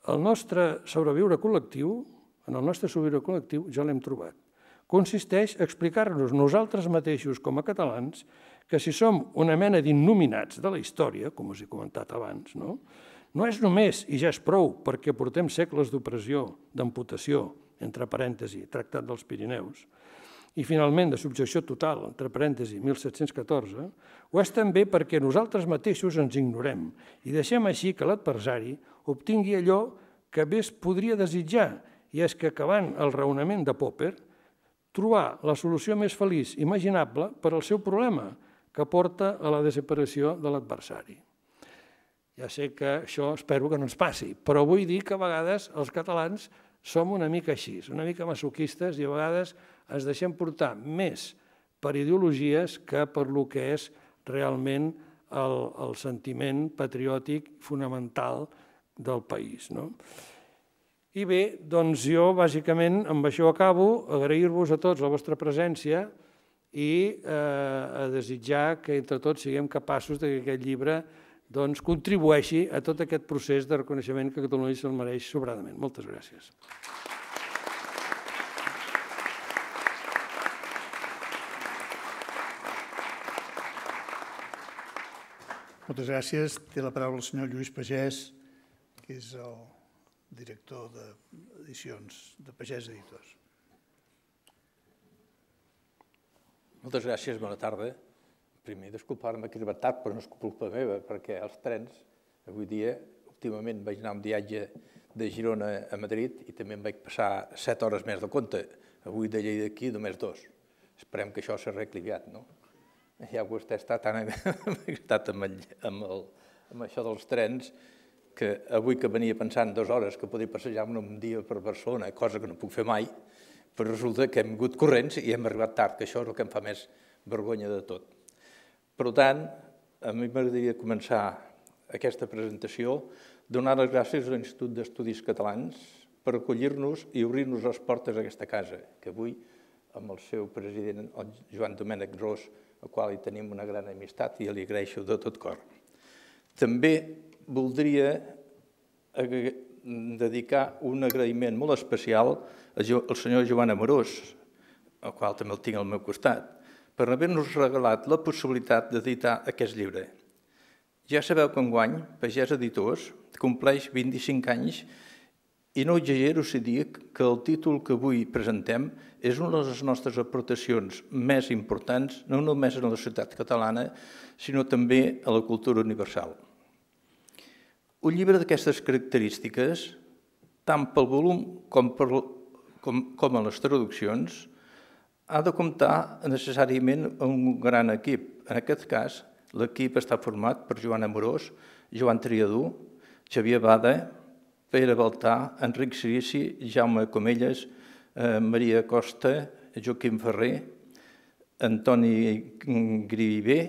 el nostre sobreviure col·lectiu, en el nostre sobreviure col·lectiu, ja l'hem trobat. Consisteix a explicar-nos nosaltres mateixos com a catalans que si som una mena d'innominats de la història, com us he comentat abans, no? no és només, i ja és prou, perquè portem segles d'opressió, d'amputació, entre parèntesi, Tractat dels Pirineus, i finalment de subjecció total, entre parèntesi, 1714, ho és també perquè nosaltres mateixos ens ignorem i deixem així que l'adversari obtingui allò que més podria desitjar, i és que acabant el raonament de Popper, trobar la solució més feliç imaginable per al seu problema, que porta a la desaparició de l'adversari. Ja sé que això espero que no ens passi, però vull dir que a vegades els catalans som una mica així, una mica masoquistes i a vegades ens deixem portar més per ideologies que per lo que és realment el, el sentiment patriòtic fonamental del país. No? I bé, doncs jo bàsicament amb això acabo, agrair-vos a tots la vostra presència i eh, a desitjar que entre tots siguem capaços de que aquest llibre doncs, contribueixi a tot aquest procés de reconeixement que Catalunya se'l mereix sobradament. Moltes gràcies. Moltes gràcies. Té la paraula el senyor Lluís Pagès, que és el director d'edicions de Pagès Editors. Moltes gràcies, bona tarda. Primer, disculpar-me que he tard, però no és culpa meva, perquè els trens, avui dia, últimament vaig anar a un viatge de Girona a Madrid i també em vaig passar set hores més de compte. Avui de Lleida aquí només dos. Esperem que això s'arregli aviat, no? Ja vostè està tan estat amb, amb, el, amb això dels trens que avui que venia pensant dues hores que podia passejar-me un dia per Barcelona, cosa que no puc fer mai, però resulta que hem hagut corrents i hem arribat tard, que això és el que em fa més vergonya de tot. Per tant, a mi m'agradaria començar aquesta presentació donar les gràcies a l'Institut d'Estudis Catalans per acollir-nos i obrir-nos les portes a aquesta casa, que avui, amb el seu president, el Joan Domènec Ros, al qual hi tenim una gran amistat i li agraeixo de tot cor. També voldria dedicar un agraïment molt especial al senyor Joan Amorós, el qual també el tinc al meu costat, per haver-nos regalat la possibilitat d'editar aquest llibre. Ja sabeu que enguany Pagès Editors compleix 25 anys i no exagero si dic que el títol que avui presentem és una de les nostres aportacions més importants, no només a la societat catalana, sinó també a la cultura universal. Un llibre d'aquestes característiques, tant pel volum com, per, com, com a les traduccions, ha de comptar necessàriament amb un gran equip. En aquest cas, l'equip està format per Joan Amorós, Joan Triadú, Xavier Bada, Pere Baltà, Enric Sirici, Jaume Comelles, eh, Maria Costa, Joaquim Ferrer, Antoni Grivé,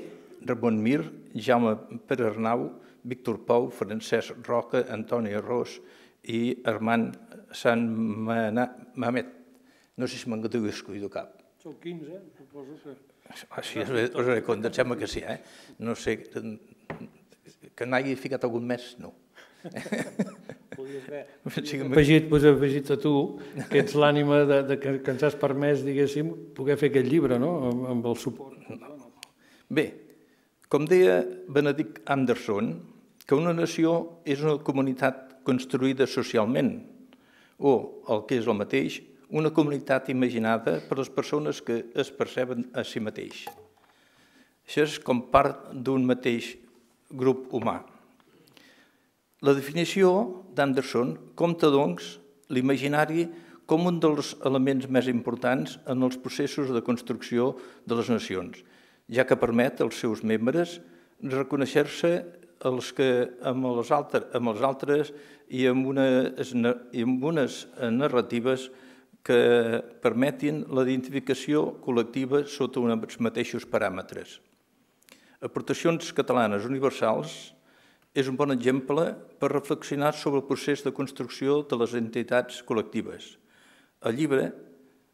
Ramon Mir, Jaume Perarnau, Víctor Pau, Francesc Roca, Antoni Ros i Armand Sant Mamet. No sé si m'han descuido cap. Sou 15, suposo que... Ah, sí, us he comptat, sembla que sí, eh? No sé, que n'hagi ficat algun més, no. Podies haver afegit, pues, afegit a tu, que ets l'ànima de, de, que, que ens has permès, diguéssim, poder fer aquest llibre, no?, amb, amb el suport. Bé, com deia Benedict Anderson, que una nació és una comunitat construïda socialment o, el que és el mateix, una comunitat imaginada per les persones que es perceben a si mateix. Això és com part d'un mateix grup humà. La definició d'Anderson compta, doncs, l'imaginari com un dels elements més importants en els processos de construcció de les nacions, ja que permet als seus membres reconèixer-se els que amb els, altres, amb els altres i amb, unes, i amb unes eh, narratives que permetin la identificació col·lectiva sota uns mateixos paràmetres. Aportacions catalanes universals és un bon exemple per reflexionar sobre el procés de construcció de les entitats col·lectives. El llibre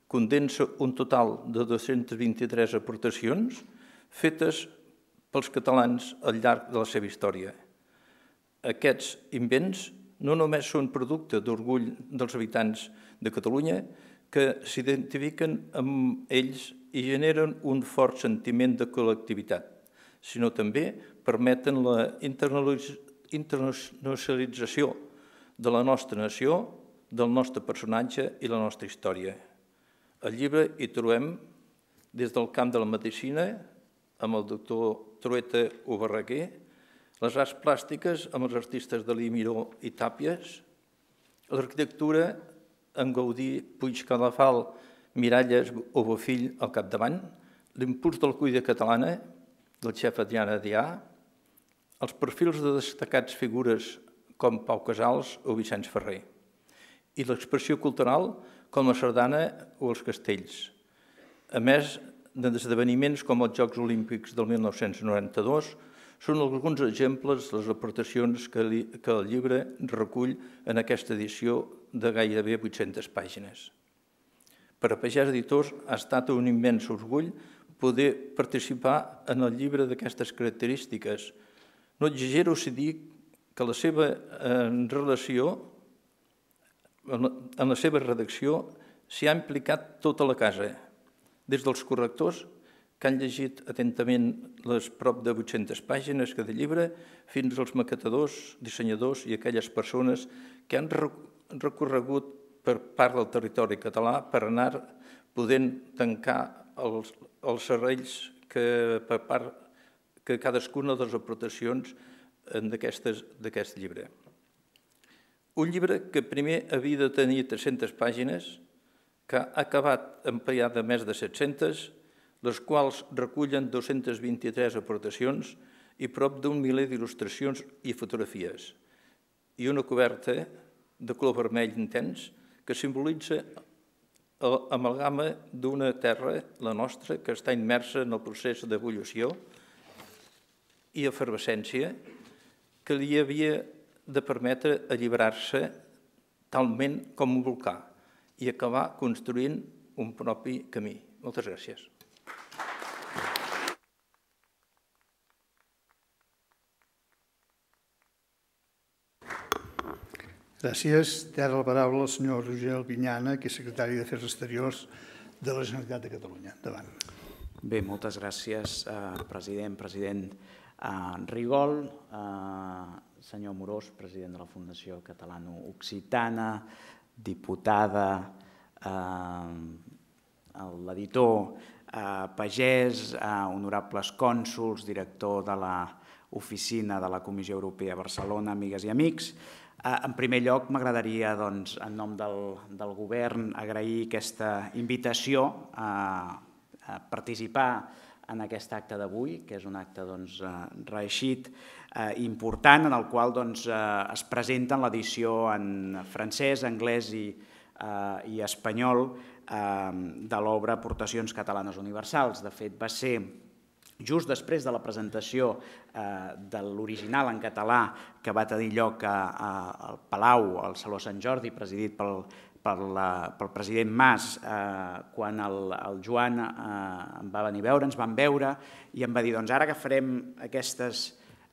condensa un total de 223 aportacions fetes pels catalans al llarg de la seva història. Aquests invents no només són producte d'orgull dels habitants de Catalunya, que s'identifiquen amb ells i generen un fort sentiment de col·lectivitat, sinó també permeten la internacionalització de la nostra nació, del nostre personatge i la nostra història. Al llibre hi trobem, des del camp de la medicina, amb el doctor Trueta Ubarraquer, les arts plàstiques amb els artistes de Limiró i Tàpies, l'arquitectura amb Gaudí, Puig Calafal, Miralles o Bofill al capdavant, l'impuls del cuida catalana del xef Adriana Dià, els perfils de destacats figures com Pau Casals o Vicenç Ferrer, i l'expressió cultural com la sardana o els castells, a més d'esdeveniments com els Jocs Olímpics del 1992 són alguns exemples de les aportacions que, li, que el llibre recull en aquesta edició de gairebé 800 pàgines. Per a Pagès Editors ha estat un immens orgull poder participar en el llibre d'aquestes característiques. No exagero si dic que la seva en eh, relació, en la, en la seva redacció, s'hi ha implicat tota la casa, des dels correctors que han llegit atentament les prop de 800 pàgines que de llibre, fins als maquetadors, dissenyadors i aquelles persones que han recorregut per part del territori català per anar podent tancar els, els serrells que, per part, que cadascuna de les aportacions d'aquest llibre. Un llibre que primer havia de tenir 300 pàgines, que ha acabat ampliada més de 700, les quals recullen 223 aportacions i prop d'un miler d'il·lustracions i fotografies, i una coberta de color vermell intens que simbolitza l'amalgama d'una terra, la nostra, que està immersa en el procés d'evolució i efervescència que li havia de permetre alliberar-se talment com un volcà i acabar construint un propi camí. Moltes gràcies. Gràcies. Té ara la paraula el senyor Roger Albinyana, que és secretari d'Afers Exteriors de la Generalitat de Catalunya. Endavant. Bé, moltes gràcies, eh, president, president eh, Rigol, eh, senyor Morós, president de la Fundació Catalano-Occitana, diputada, eh, l'editor, eh, pagès, eh, honorables cònsuls, director de la oficina de la Comissió Europea a Barcelona, amigues i amics. en primer lloc, m'agradaria, doncs, en nom del, del govern, agrair aquesta invitació a, a participar en aquest acte d'avui, que és un acte doncs, eh, reeixit, eh, important, en el qual doncs, eh, es presenten l'edició en francès, anglès i, eh, i espanyol eh, de l'obra Aportacions catalanes universals. De fet, va ser just després de la presentació eh, de l'original en català que va tenir lloc a, al Palau, al Saló Sant Jordi, presidit pel la, pel president Mas eh, quan el, Joan eh, em va venir a veure, ens van veure i em va dir doncs ara que farem aquestes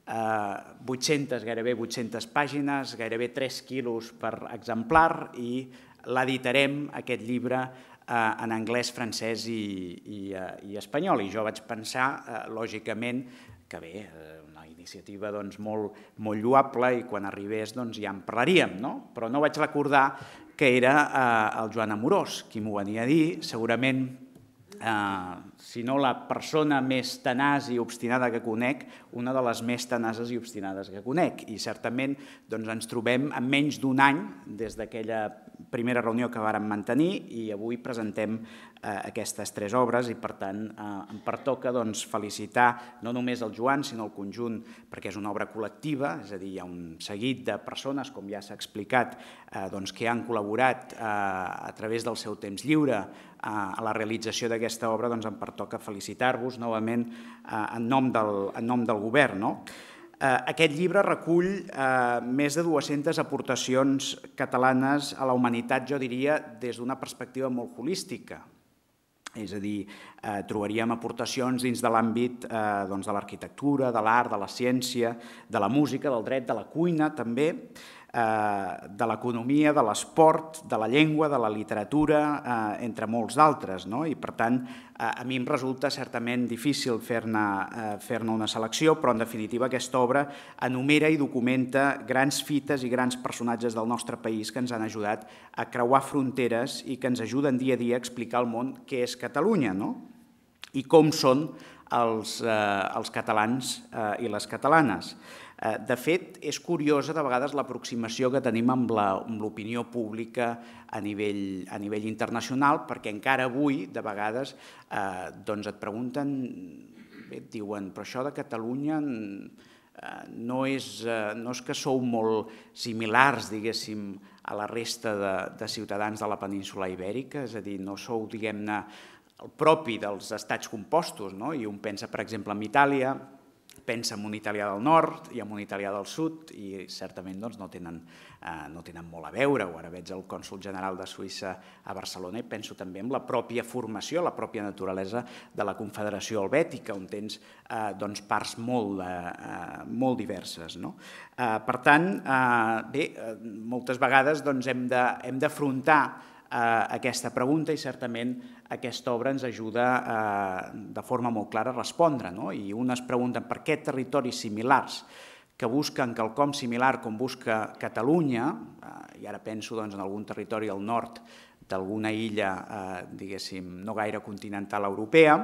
eh, 800, gairebé 800 pàgines, gairebé 3 quilos per exemplar i l'editarem aquest llibre eh, en anglès, francès i, i, eh, i espanyol. I jo vaig pensar, eh, lògicament, que bé, eh, una iniciativa doncs, molt, molt lluable i quan arribés doncs, ja en parlaríem, no? però no vaig recordar que era eh, el Joan Amorós, qui m'ho venia a dir, segurament eh, si no la persona més tenaç i obstinada que conec, una de les més tenaces i obstinades que conec. I certament doncs, ens trobem en menys d'un any des d'aquella primera reunió que vàrem mantenir i avui presentem Eh, aquestes tres obres i per tant eh, em pertoca doncs, felicitar no només el Joan sinó el conjunt perquè és una obra col·lectiva, és a dir, hi ha un seguit de persones, com ja s'ha explicat, eh, doncs, que han col·laborat a través del seu temps lliure a la realització d'aquesta obra, doncs em pertoca felicitar-vos novament en nom del, en nom del govern. No? Aquest llibre recull més de 200 aportacions catalanes a la humanitat, jo diria, des d'una perspectiva molt holística, és a dir, eh, trobaríem aportacions dins de l'àmbit eh, doncs de l'arquitectura, de l'art, de la ciència, de la música, del dret, de la cuina també, Eh, de l'economia, de l'esport, de la llengua, de la literatura, eh, entre molts d'altres. No? I per tant, eh, a mi em resulta certament difícil fer-ne eh, fer una selecció, però en definitiva aquesta obra enumera i documenta grans fites i grans personatges del nostre país que ens han ajudat a creuar fronteres i que ens ajuden dia a dia a explicar al món què és Catalunya no? i com són els, eh, els catalans eh, i les catalanes. Eh, de fet, és curiosa de vegades l'aproximació que tenim amb l'opinió pública a nivell, a nivell internacional, perquè encara avui, de vegades, eh, doncs et pregunten, et diuen, però això de Catalunya eh, no és, eh, no és que sou molt similars, diguéssim, a la resta de, de ciutadans de la península ibèrica, és a dir, no sou, diguem-ne, el propi dels estats compostos, no? i un pensa, per exemple, en Itàlia, pensa en un italià del nord i en un italià del sud i certament doncs, no, tenen, eh, no tenen molt a veure. Ara veig el cònsul general de Suïssa a Barcelona i penso també en la pròpia formació, la pròpia naturalesa de la Confederació Helvètica, on tens eh, doncs, parts molt, eh, eh molt diverses. No? Eh, per tant, eh, bé, eh, moltes vegades doncs, hem d'afrontar aquesta pregunta i certament aquesta obra ens ajuda eh, de forma molt clara a respondre. No? I un es pregunta per què territoris similars que busquen quelcom similar com busca Catalunya, eh, i ara penso doncs, en algun territori al nord d'alguna illa, eh, diguéssim, no gaire continental europea,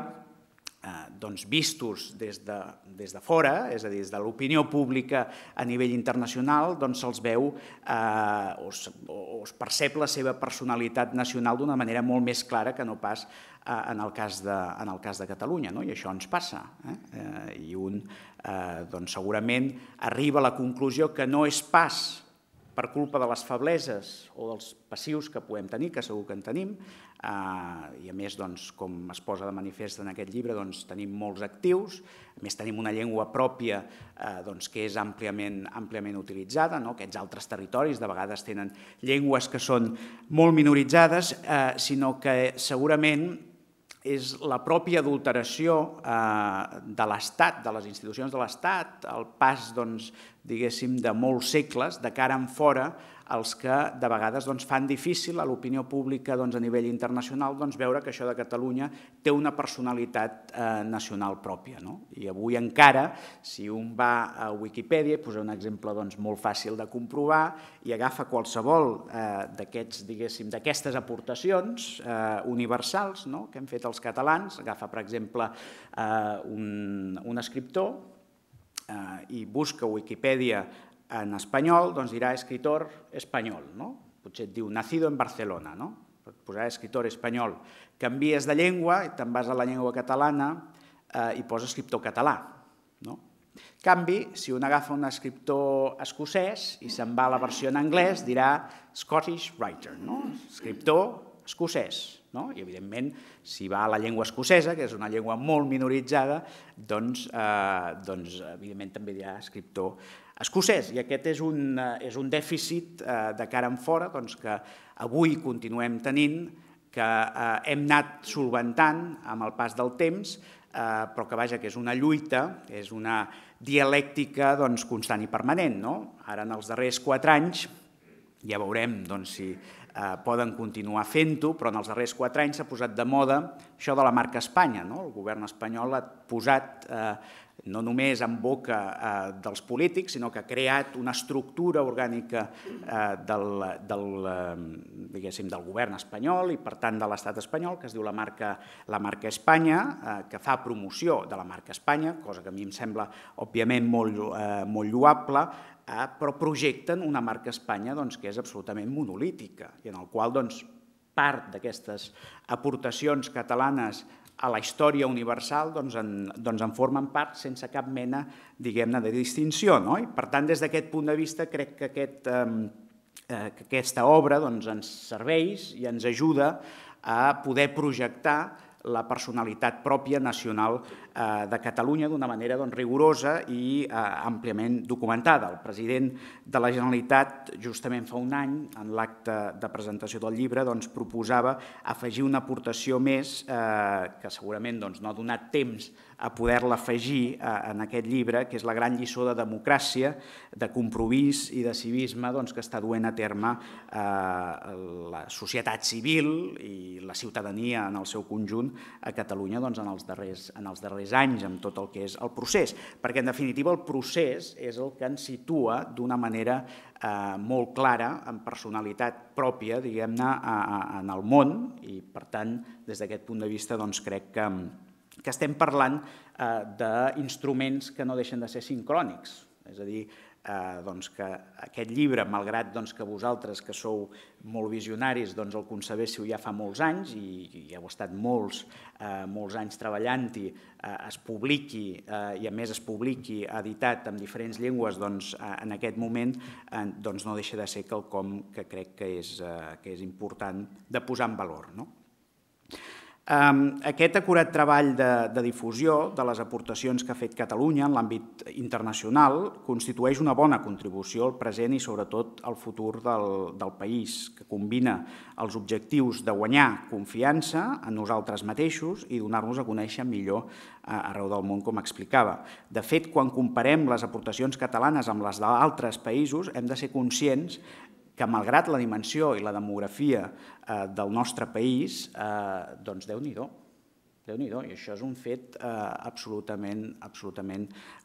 Eh, doncs, vistos des de, des de fora, és a dir, des de l'opinió pública a nivell internacional, doncs se'ls veu eh, o, es, o es percep la seva personalitat nacional d'una manera molt més clara que no pas eh, en, el cas de, en el cas de Catalunya, no? i això ens passa. Eh? Eh, I un eh, doncs, segurament arriba a la conclusió que no és pas per culpa de les febleses o dels passius que podem tenir, que segur que en tenim, eh, i a més, doncs, com es posa de manifest en aquest llibre, doncs, tenim molts actius, a més tenim una llengua pròpia eh, doncs, que és àmpliament, àmpliament utilitzada, no? aquests altres territoris de vegades tenen llengües que són molt minoritzades, eh, sinó que segurament és la pròpia adulteració eh, de l'Estat, de les institucions de l'Estat, el pas doncs, diguéssim, de molts segles de cara en fora els que de vegades doncs, fan difícil a l'opinió pública doncs, a nivell internacional doncs, veure que això de Catalunya té una personalitat eh, nacional pròpia. No? I avui encara, si un va a Wikipedia, posar un exemple molt fàcil de comprovar, i agafa qualsevol eh, d'aquestes aportacions eh, universals no? que han fet els catalans, agafa, per exemple, eh, un, un escriptor eh, i busca a Wikipedia en espanyol doncs dirà escritor espanyol, no? potser et diu nacido en Barcelona, no? posar escritor espanyol. Canvies de llengua, te'n vas a la llengua catalana eh, i posa escriptor català. No? canvi, si un agafa un escriptor escocès i se'n va a la versió en anglès, dirà Scottish writer, no? escriptor escocès. No? I, evidentment, si va a la llengua escocesa, que és una llengua molt minoritzada, doncs, eh, doncs evidentment, també dirà escriptor escocès. I aquest és un, eh, és un dèficit eh, de cara en fora doncs, que avui continuem tenint, que eh, hem anat solventant amb el pas del temps, però que vaja, que és una lluita, és una dialèctica doncs, constant i permanent. No? Ara, en els darrers quatre anys, ja veurem doncs, si eh, poden continuar fent-ho, però en els darrers quatre anys s'ha posat de moda això de la marca Espanya. No? El govern espanyol ha posat eh, no només en boca eh, dels polítics, sinó que ha creat una estructura orgànica eh, del, del, eh, del govern espanyol i, per tant, de l'estat espanyol, que es diu la marca, la marca Espanya, eh, que fa promoció de la marca Espanya, cosa que a mi em sembla, òbviament, molt, eh, molt lloable, eh, però projecten una marca Espanya doncs, que és absolutament monolítica i en el qual doncs, part d'aquestes aportacions catalanes a la història universal doncs en, doncs en formen part sense cap mena diguem-ne de distinció. No? I per tant, des d'aquest punt de vista, crec que, aquest, ehm, eh, que aquesta obra doncs, ens serveix i ens ajuda a poder projectar la personalitat pròpia nacional eh, de Catalunya d'una manera doncs, rigorosa i eh, àmpliament documentada. El president de la Generalitat, justament fa un any, en l'acte de presentació del llibre, doncs, proposava afegir una aportació més eh, que segurament doncs, no ha donat temps a poder-la afegir eh, en aquest llibre, que és la gran lliçó de democràcia, de compromís i de civisme que està duent a terme eh, la societat civil i la ciutadania en el seu conjunt a Catalunya doncs, en, els darrers, en els darrers anys, amb tot el que és el procés. Perquè, en definitiva, el procés és el que ens situa d'una manera eh, molt clara, amb personalitat pròpia, diguem-ne, en el món, i, per tant, des d'aquest punt de vista, doncs, crec que, que estem parlant eh, d'instruments que no deixen de ser sincrònics, és a dir, eh, doncs que aquest llibre, malgrat doncs, que vosaltres que sou molt visionaris doncs, el concebéssiu ja fa molts anys i, i heu estat molts, eh, molts anys treballant-hi, eh, es publiqui eh, i a més es publiqui editat en diferents llengües, doncs, eh, en aquest moment eh, doncs no deixa de ser quelcom que crec que és, eh, que és important de posar en valor. No? Aquest acurat treball de, de difusió de les aportacions que ha fet Catalunya en l'àmbit internacional constitueix una bona contribució al present i sobretot al futur del, del país, que combina els objectius de guanyar confiança en nosaltres mateixos i donar-nos a conèixer millor eh, arreu del món, com explicava. De fet, quan comparem les aportacions catalanes amb les d'altres països, hem de ser conscients que malgrat la dimensió i la demografia eh, del nostre país, eh, doncs déu nhi -do, déu nhi i això és un fet eh, absolutament, absolutament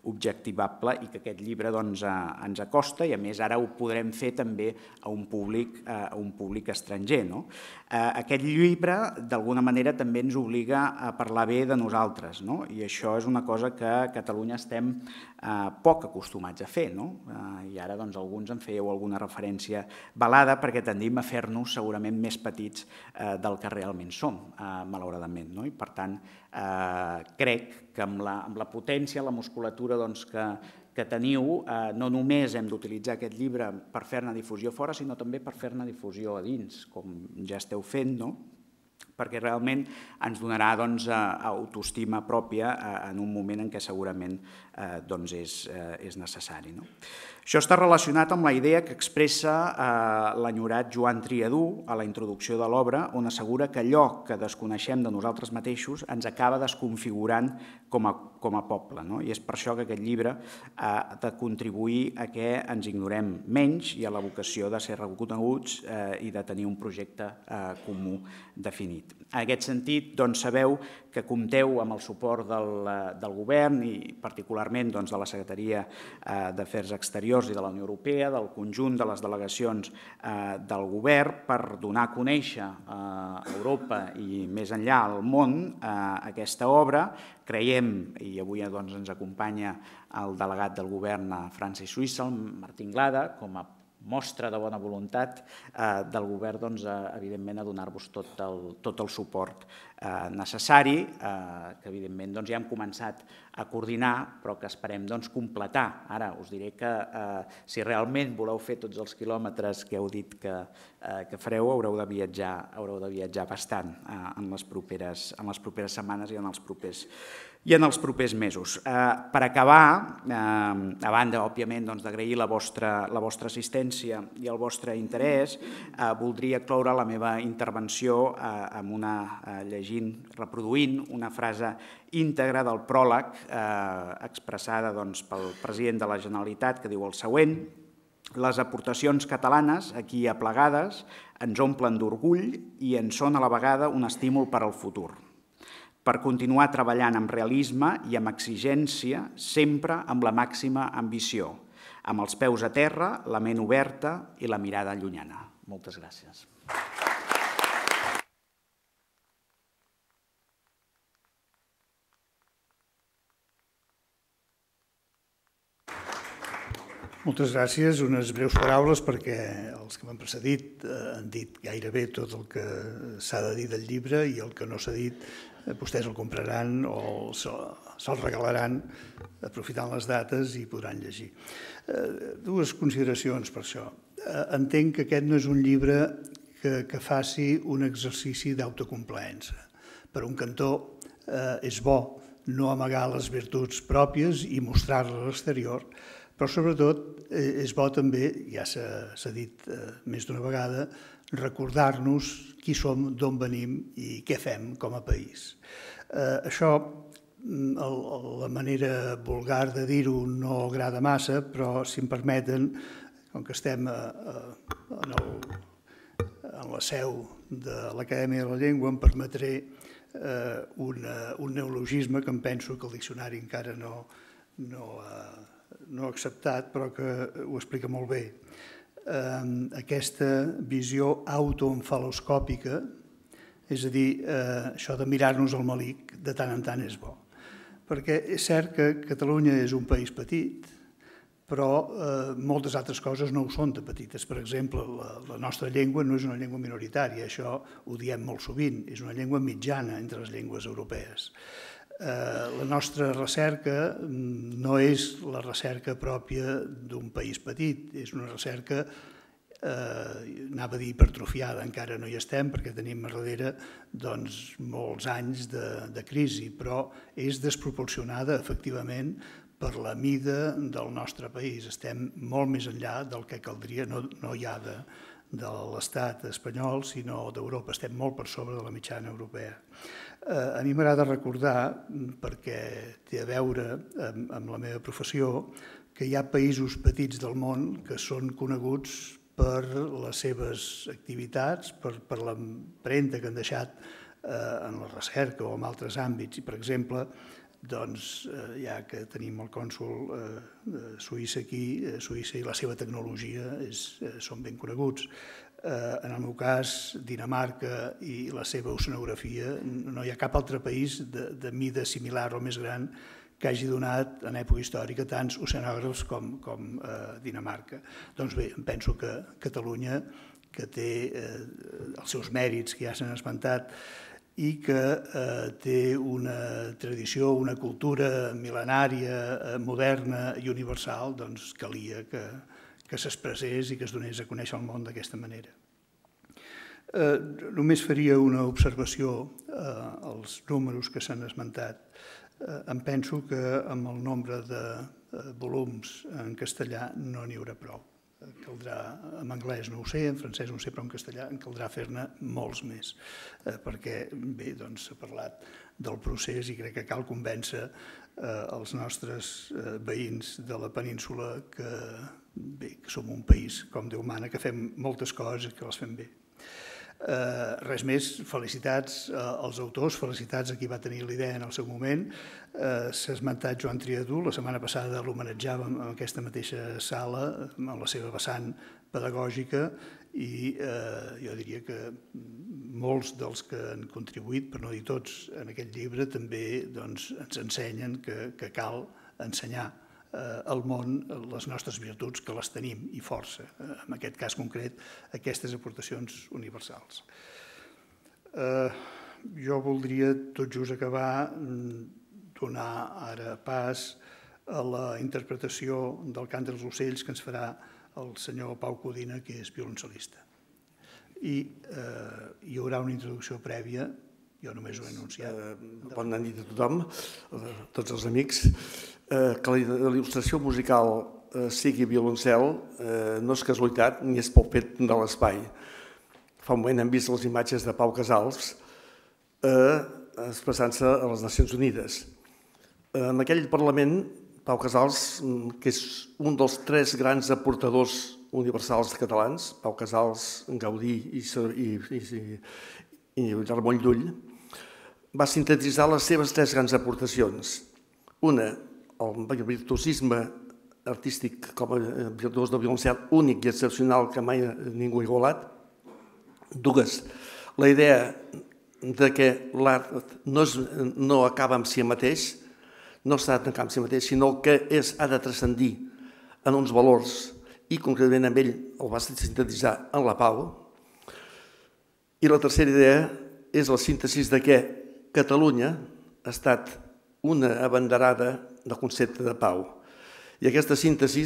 objectivable i que aquest llibre doncs, a, eh, ens acosta i a més ara ho podrem fer també a un públic, eh, a un públic estranger. No? Eh, aquest llibre d'alguna manera també ens obliga a parlar bé de nosaltres no? i això és una cosa que a Catalunya estem eh, poc acostumats a fer no? eh, i ara doncs, alguns en fèieu alguna referència balada perquè tendim a fer-nos segurament més petits eh, del que realment som, eh, malauradament. No? I per tant, tant, eh, crec que amb la, amb la potència, la musculatura doncs, que, que teniu, eh, no només hem d'utilitzar aquest llibre per fer-ne difusió fora, sinó també per fer-ne difusió a dins, com ja esteu fent, no? perquè realment ens donarà doncs, eh, autoestima pròpia eh, en un moment en què segurament eh, doncs, és, és necessari. No? Això està relacionat amb la idea que expressa l'enyorat Joan Triadú a la introducció de l'obra, on assegura que allò que desconeixem de nosaltres mateixos ens acaba desconfigurant com a com a poble. No? I és per això que aquest llibre ha de contribuir a que ens ignorem menys i a la vocació de ser reconeguts eh, i de tenir un projecte eh, comú definit. En aquest sentit, doncs, sabeu que compteu amb el suport del, eh, del govern i particularment doncs, de la Secretaria eh, d'Afers Exteriors i de la Unió Europea, del conjunt de les delegacions eh, del govern per donar a conèixer eh, a Europa i més enllà al món eh, aquesta obra. Creiem, i avui doncs, ens acompanya el delegat del govern a França i Suïssa, el Martín Glada, com a mostra de bona voluntat eh, del govern, doncs, evidentment, a donar-vos tot, el, tot el suport eh, necessari, eh, que evidentment doncs, ja hem començat a coordinar, però que esperem doncs, completar. Ara us diré que eh, si realment voleu fer tots els quilòmetres que heu dit que, eh, que fareu, haureu de viatjar, haureu de viatjar bastant eh, en, les properes, en les properes setmanes i en els propers i en els propers mesos. Eh, per acabar, eh, a banda, òbviament, doncs, d'agrair doncs, la, vostra, la vostra assistència i el vostre interès, eh, voldria cloure la meva intervenció eh, amb una, eh, llegint, reproduint una frase íntegra del pròleg eh, expressada doncs, pel president de la Generalitat, que diu el següent, les aportacions catalanes aquí aplegades ens omplen d'orgull i ens són a la vegada un estímul per al futur per continuar treballant amb realisme i amb exigència, sempre amb la màxima ambició, amb els peus a terra, la ment oberta i la mirada llunyana. Moltes gràcies. Moltes gràcies. Unes breus paraules perquè els que m'han precedit eh, han dit gairebé tot el que s'ha de dir del llibre i el que no s'ha dit eh, vostès el compraran o se'l regalaran aprofitant les dates i podran llegir. Eh, dues consideracions per això. Entenc que aquest no és un llibre que, que faci un exercici d'autocomplaença. Per un cantó eh, és bo no amagar les virtuts pròpies i mostrar-les a l'exterior, però sobretot eh, és bo també, ja s'ha dit eh, més d'una vegada, recordar-nos qui som, d'on venim i què fem com a país. Eh, això, mm, el, la manera vulgar de dir-ho no agrada massa, però si em permeten, com que estem a, eh, a, en, el, en la seu de l'Acadèmia de la Llengua, em permetré eh, una, un neologisme que em penso que el diccionari encara no, no ha no acceptat, però que ho explica molt bé. aquesta visió autoenfaloscòpica, és a dir, eh, això de mirar-nos el malic de tant en tant és bo. Perquè és cert que Catalunya és un país petit, però eh, moltes altres coses no ho són de petites. Per exemple, la, la nostra llengua no és una llengua minoritària, això ho diem molt sovint, és una llengua mitjana entre les llengües europees. Eh, la nostra recerca no és la recerca pròpia d'un país petit, és una recerca, eh, anava a dir hipertrofiada, encara no hi estem perquè tenim a darrere doncs, molts anys de, de crisi, però és desproporcionada efectivament per la mida del nostre país. Estem molt més enllà del que caldria, no, no hi ha de, de l'estat espanyol, sinó d'Europa, estem molt per sobre de la mitjana europea. Eh, a mi m'agrada recordar, mm, perquè té a veure amb, amb la meva professió, que hi ha països petits del món que són coneguts per les seves activitats, per, per l'empremta que han deixat eh, en la recerca o en altres àmbits. I, per exemple, doncs, eh, ja que tenim el cònsul eh, de Suïssa aquí, eh, Suïssa i la seva tecnologia és, eh, són ben coneguts. Eh, en el meu cas, Dinamarca i la seva oceanografia, no hi ha cap altre país de, de mida similar o més gran que hagi donat en època històrica tants oceanògrafs com, com eh, Dinamarca. Doncs bé, em penso que Catalunya, que té eh, els seus mèrits que ja s'han esmentat i que eh, té una tradició, una cultura mil·lenària, eh, moderna i universal, doncs calia que, que s'expressés i que es donés a conèixer el món d'aquesta manera. Eh, només faria una observació eh, als números que s'han esmentat. Eh, em penso que amb el nombre de eh, volums en castellà no n'hi haurà prou. Eh, caldrà, en anglès no ho sé, en francès no ho sé, però en castellà en caldrà fer-ne molts més, eh, perquè bé, doncs s'ha parlat del procés i crec que cal convèncer eh, els nostres eh, veïns de la península que bé, que som un país com Déu mana, que fem moltes coses i que les fem bé. Eh, res més, felicitats eh, als autors, felicitats a qui va tenir l'idea en el seu moment. Eh, S'ha esmentat Joan Triadú, la setmana passada l'homenatjàvem en aquesta mateixa sala, amb la seva vessant pedagògica, i eh, jo diria que molts dels que han contribuït, per no dir tots, en aquest llibre també doncs, ens ensenyen que, que cal ensenyar Eh, al món eh, les nostres virtuts, que les tenim, i força, eh, en aquest cas concret, aquestes aportacions universals. Jo voldria tot just acabar mm, donar ara pas a la interpretació del cant dels ocells que ens farà el senyor Pau Codina, que és violoncel·lista. I eh, hi haurà una introducció prèvia, jo només ho he anunciat. Eh, bon any a tothom, a tots els amics. Eh, que la il·lustració musical eh, sigui violoncel eh, no és casualitat ni és pel fet de l'espai. Fa un moment hem vist les imatges de Pau Casals expressant-se a les Nacions Unides. En aquell Parlament, Pau Casals, mm, que és un dels tres grans aportadors universals catalans, Pau Casals, Gaudí i Ramon Llull, va sintetitzar les seves tres grans aportacions. Una, el virtuosisme artístic com a eh, virtuós de violoncel únic i excepcional que mai eh, ningú ha igualat. Dues, la idea de que l'art no, és, no acaba amb si mateix, no s'ha de tancar amb si mateix, sinó que és, ha de transcendir en uns valors i concretament amb ell el va sintetitzar en la pau. I la tercera idea és la síntesi de que Catalunya ha estat una abanderada de concepte de pau. I aquesta síntesi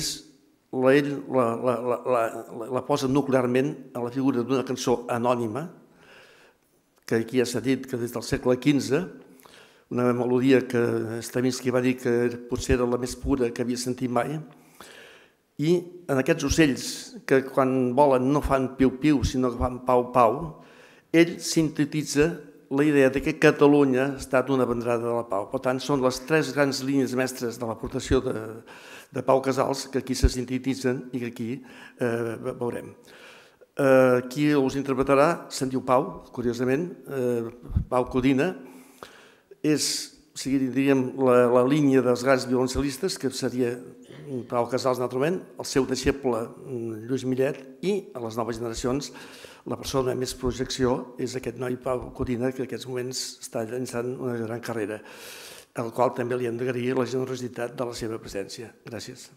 la, ell la, la, la, la, la posa nuclearment a la figura d'una cançó anònima, que aquí ja s'ha dit que des del segle XV, una melodia que Stravinsky va dir que potser era la més pura que havia sentit mai, i en aquests ocells que quan volen no fan piu-piu, sinó que fan pau-pau, ell sintetitza la idea de que Catalunya ha estat una vendrada de la pau. Per tant, són les tres grans línies mestres de l'aportació de, de Pau Casals que aquí se sintetitzen i que aquí eh, veurem. Eh, qui us interpretarà se'n diu Pau, curiosament, eh, Pau Codina, és sigui, diríem, la, la línia dels grans violoncialistes, que seria mm, Pau Casals naturalment, el seu deixeble mm, Lluís Millet i a les noves generacions la persona amb més projecció és aquest noi Pau Codina, que en aquests moments està llançant una gran carrera, al qual també li hem d'agrair la generositat de la seva presència. Gràcies.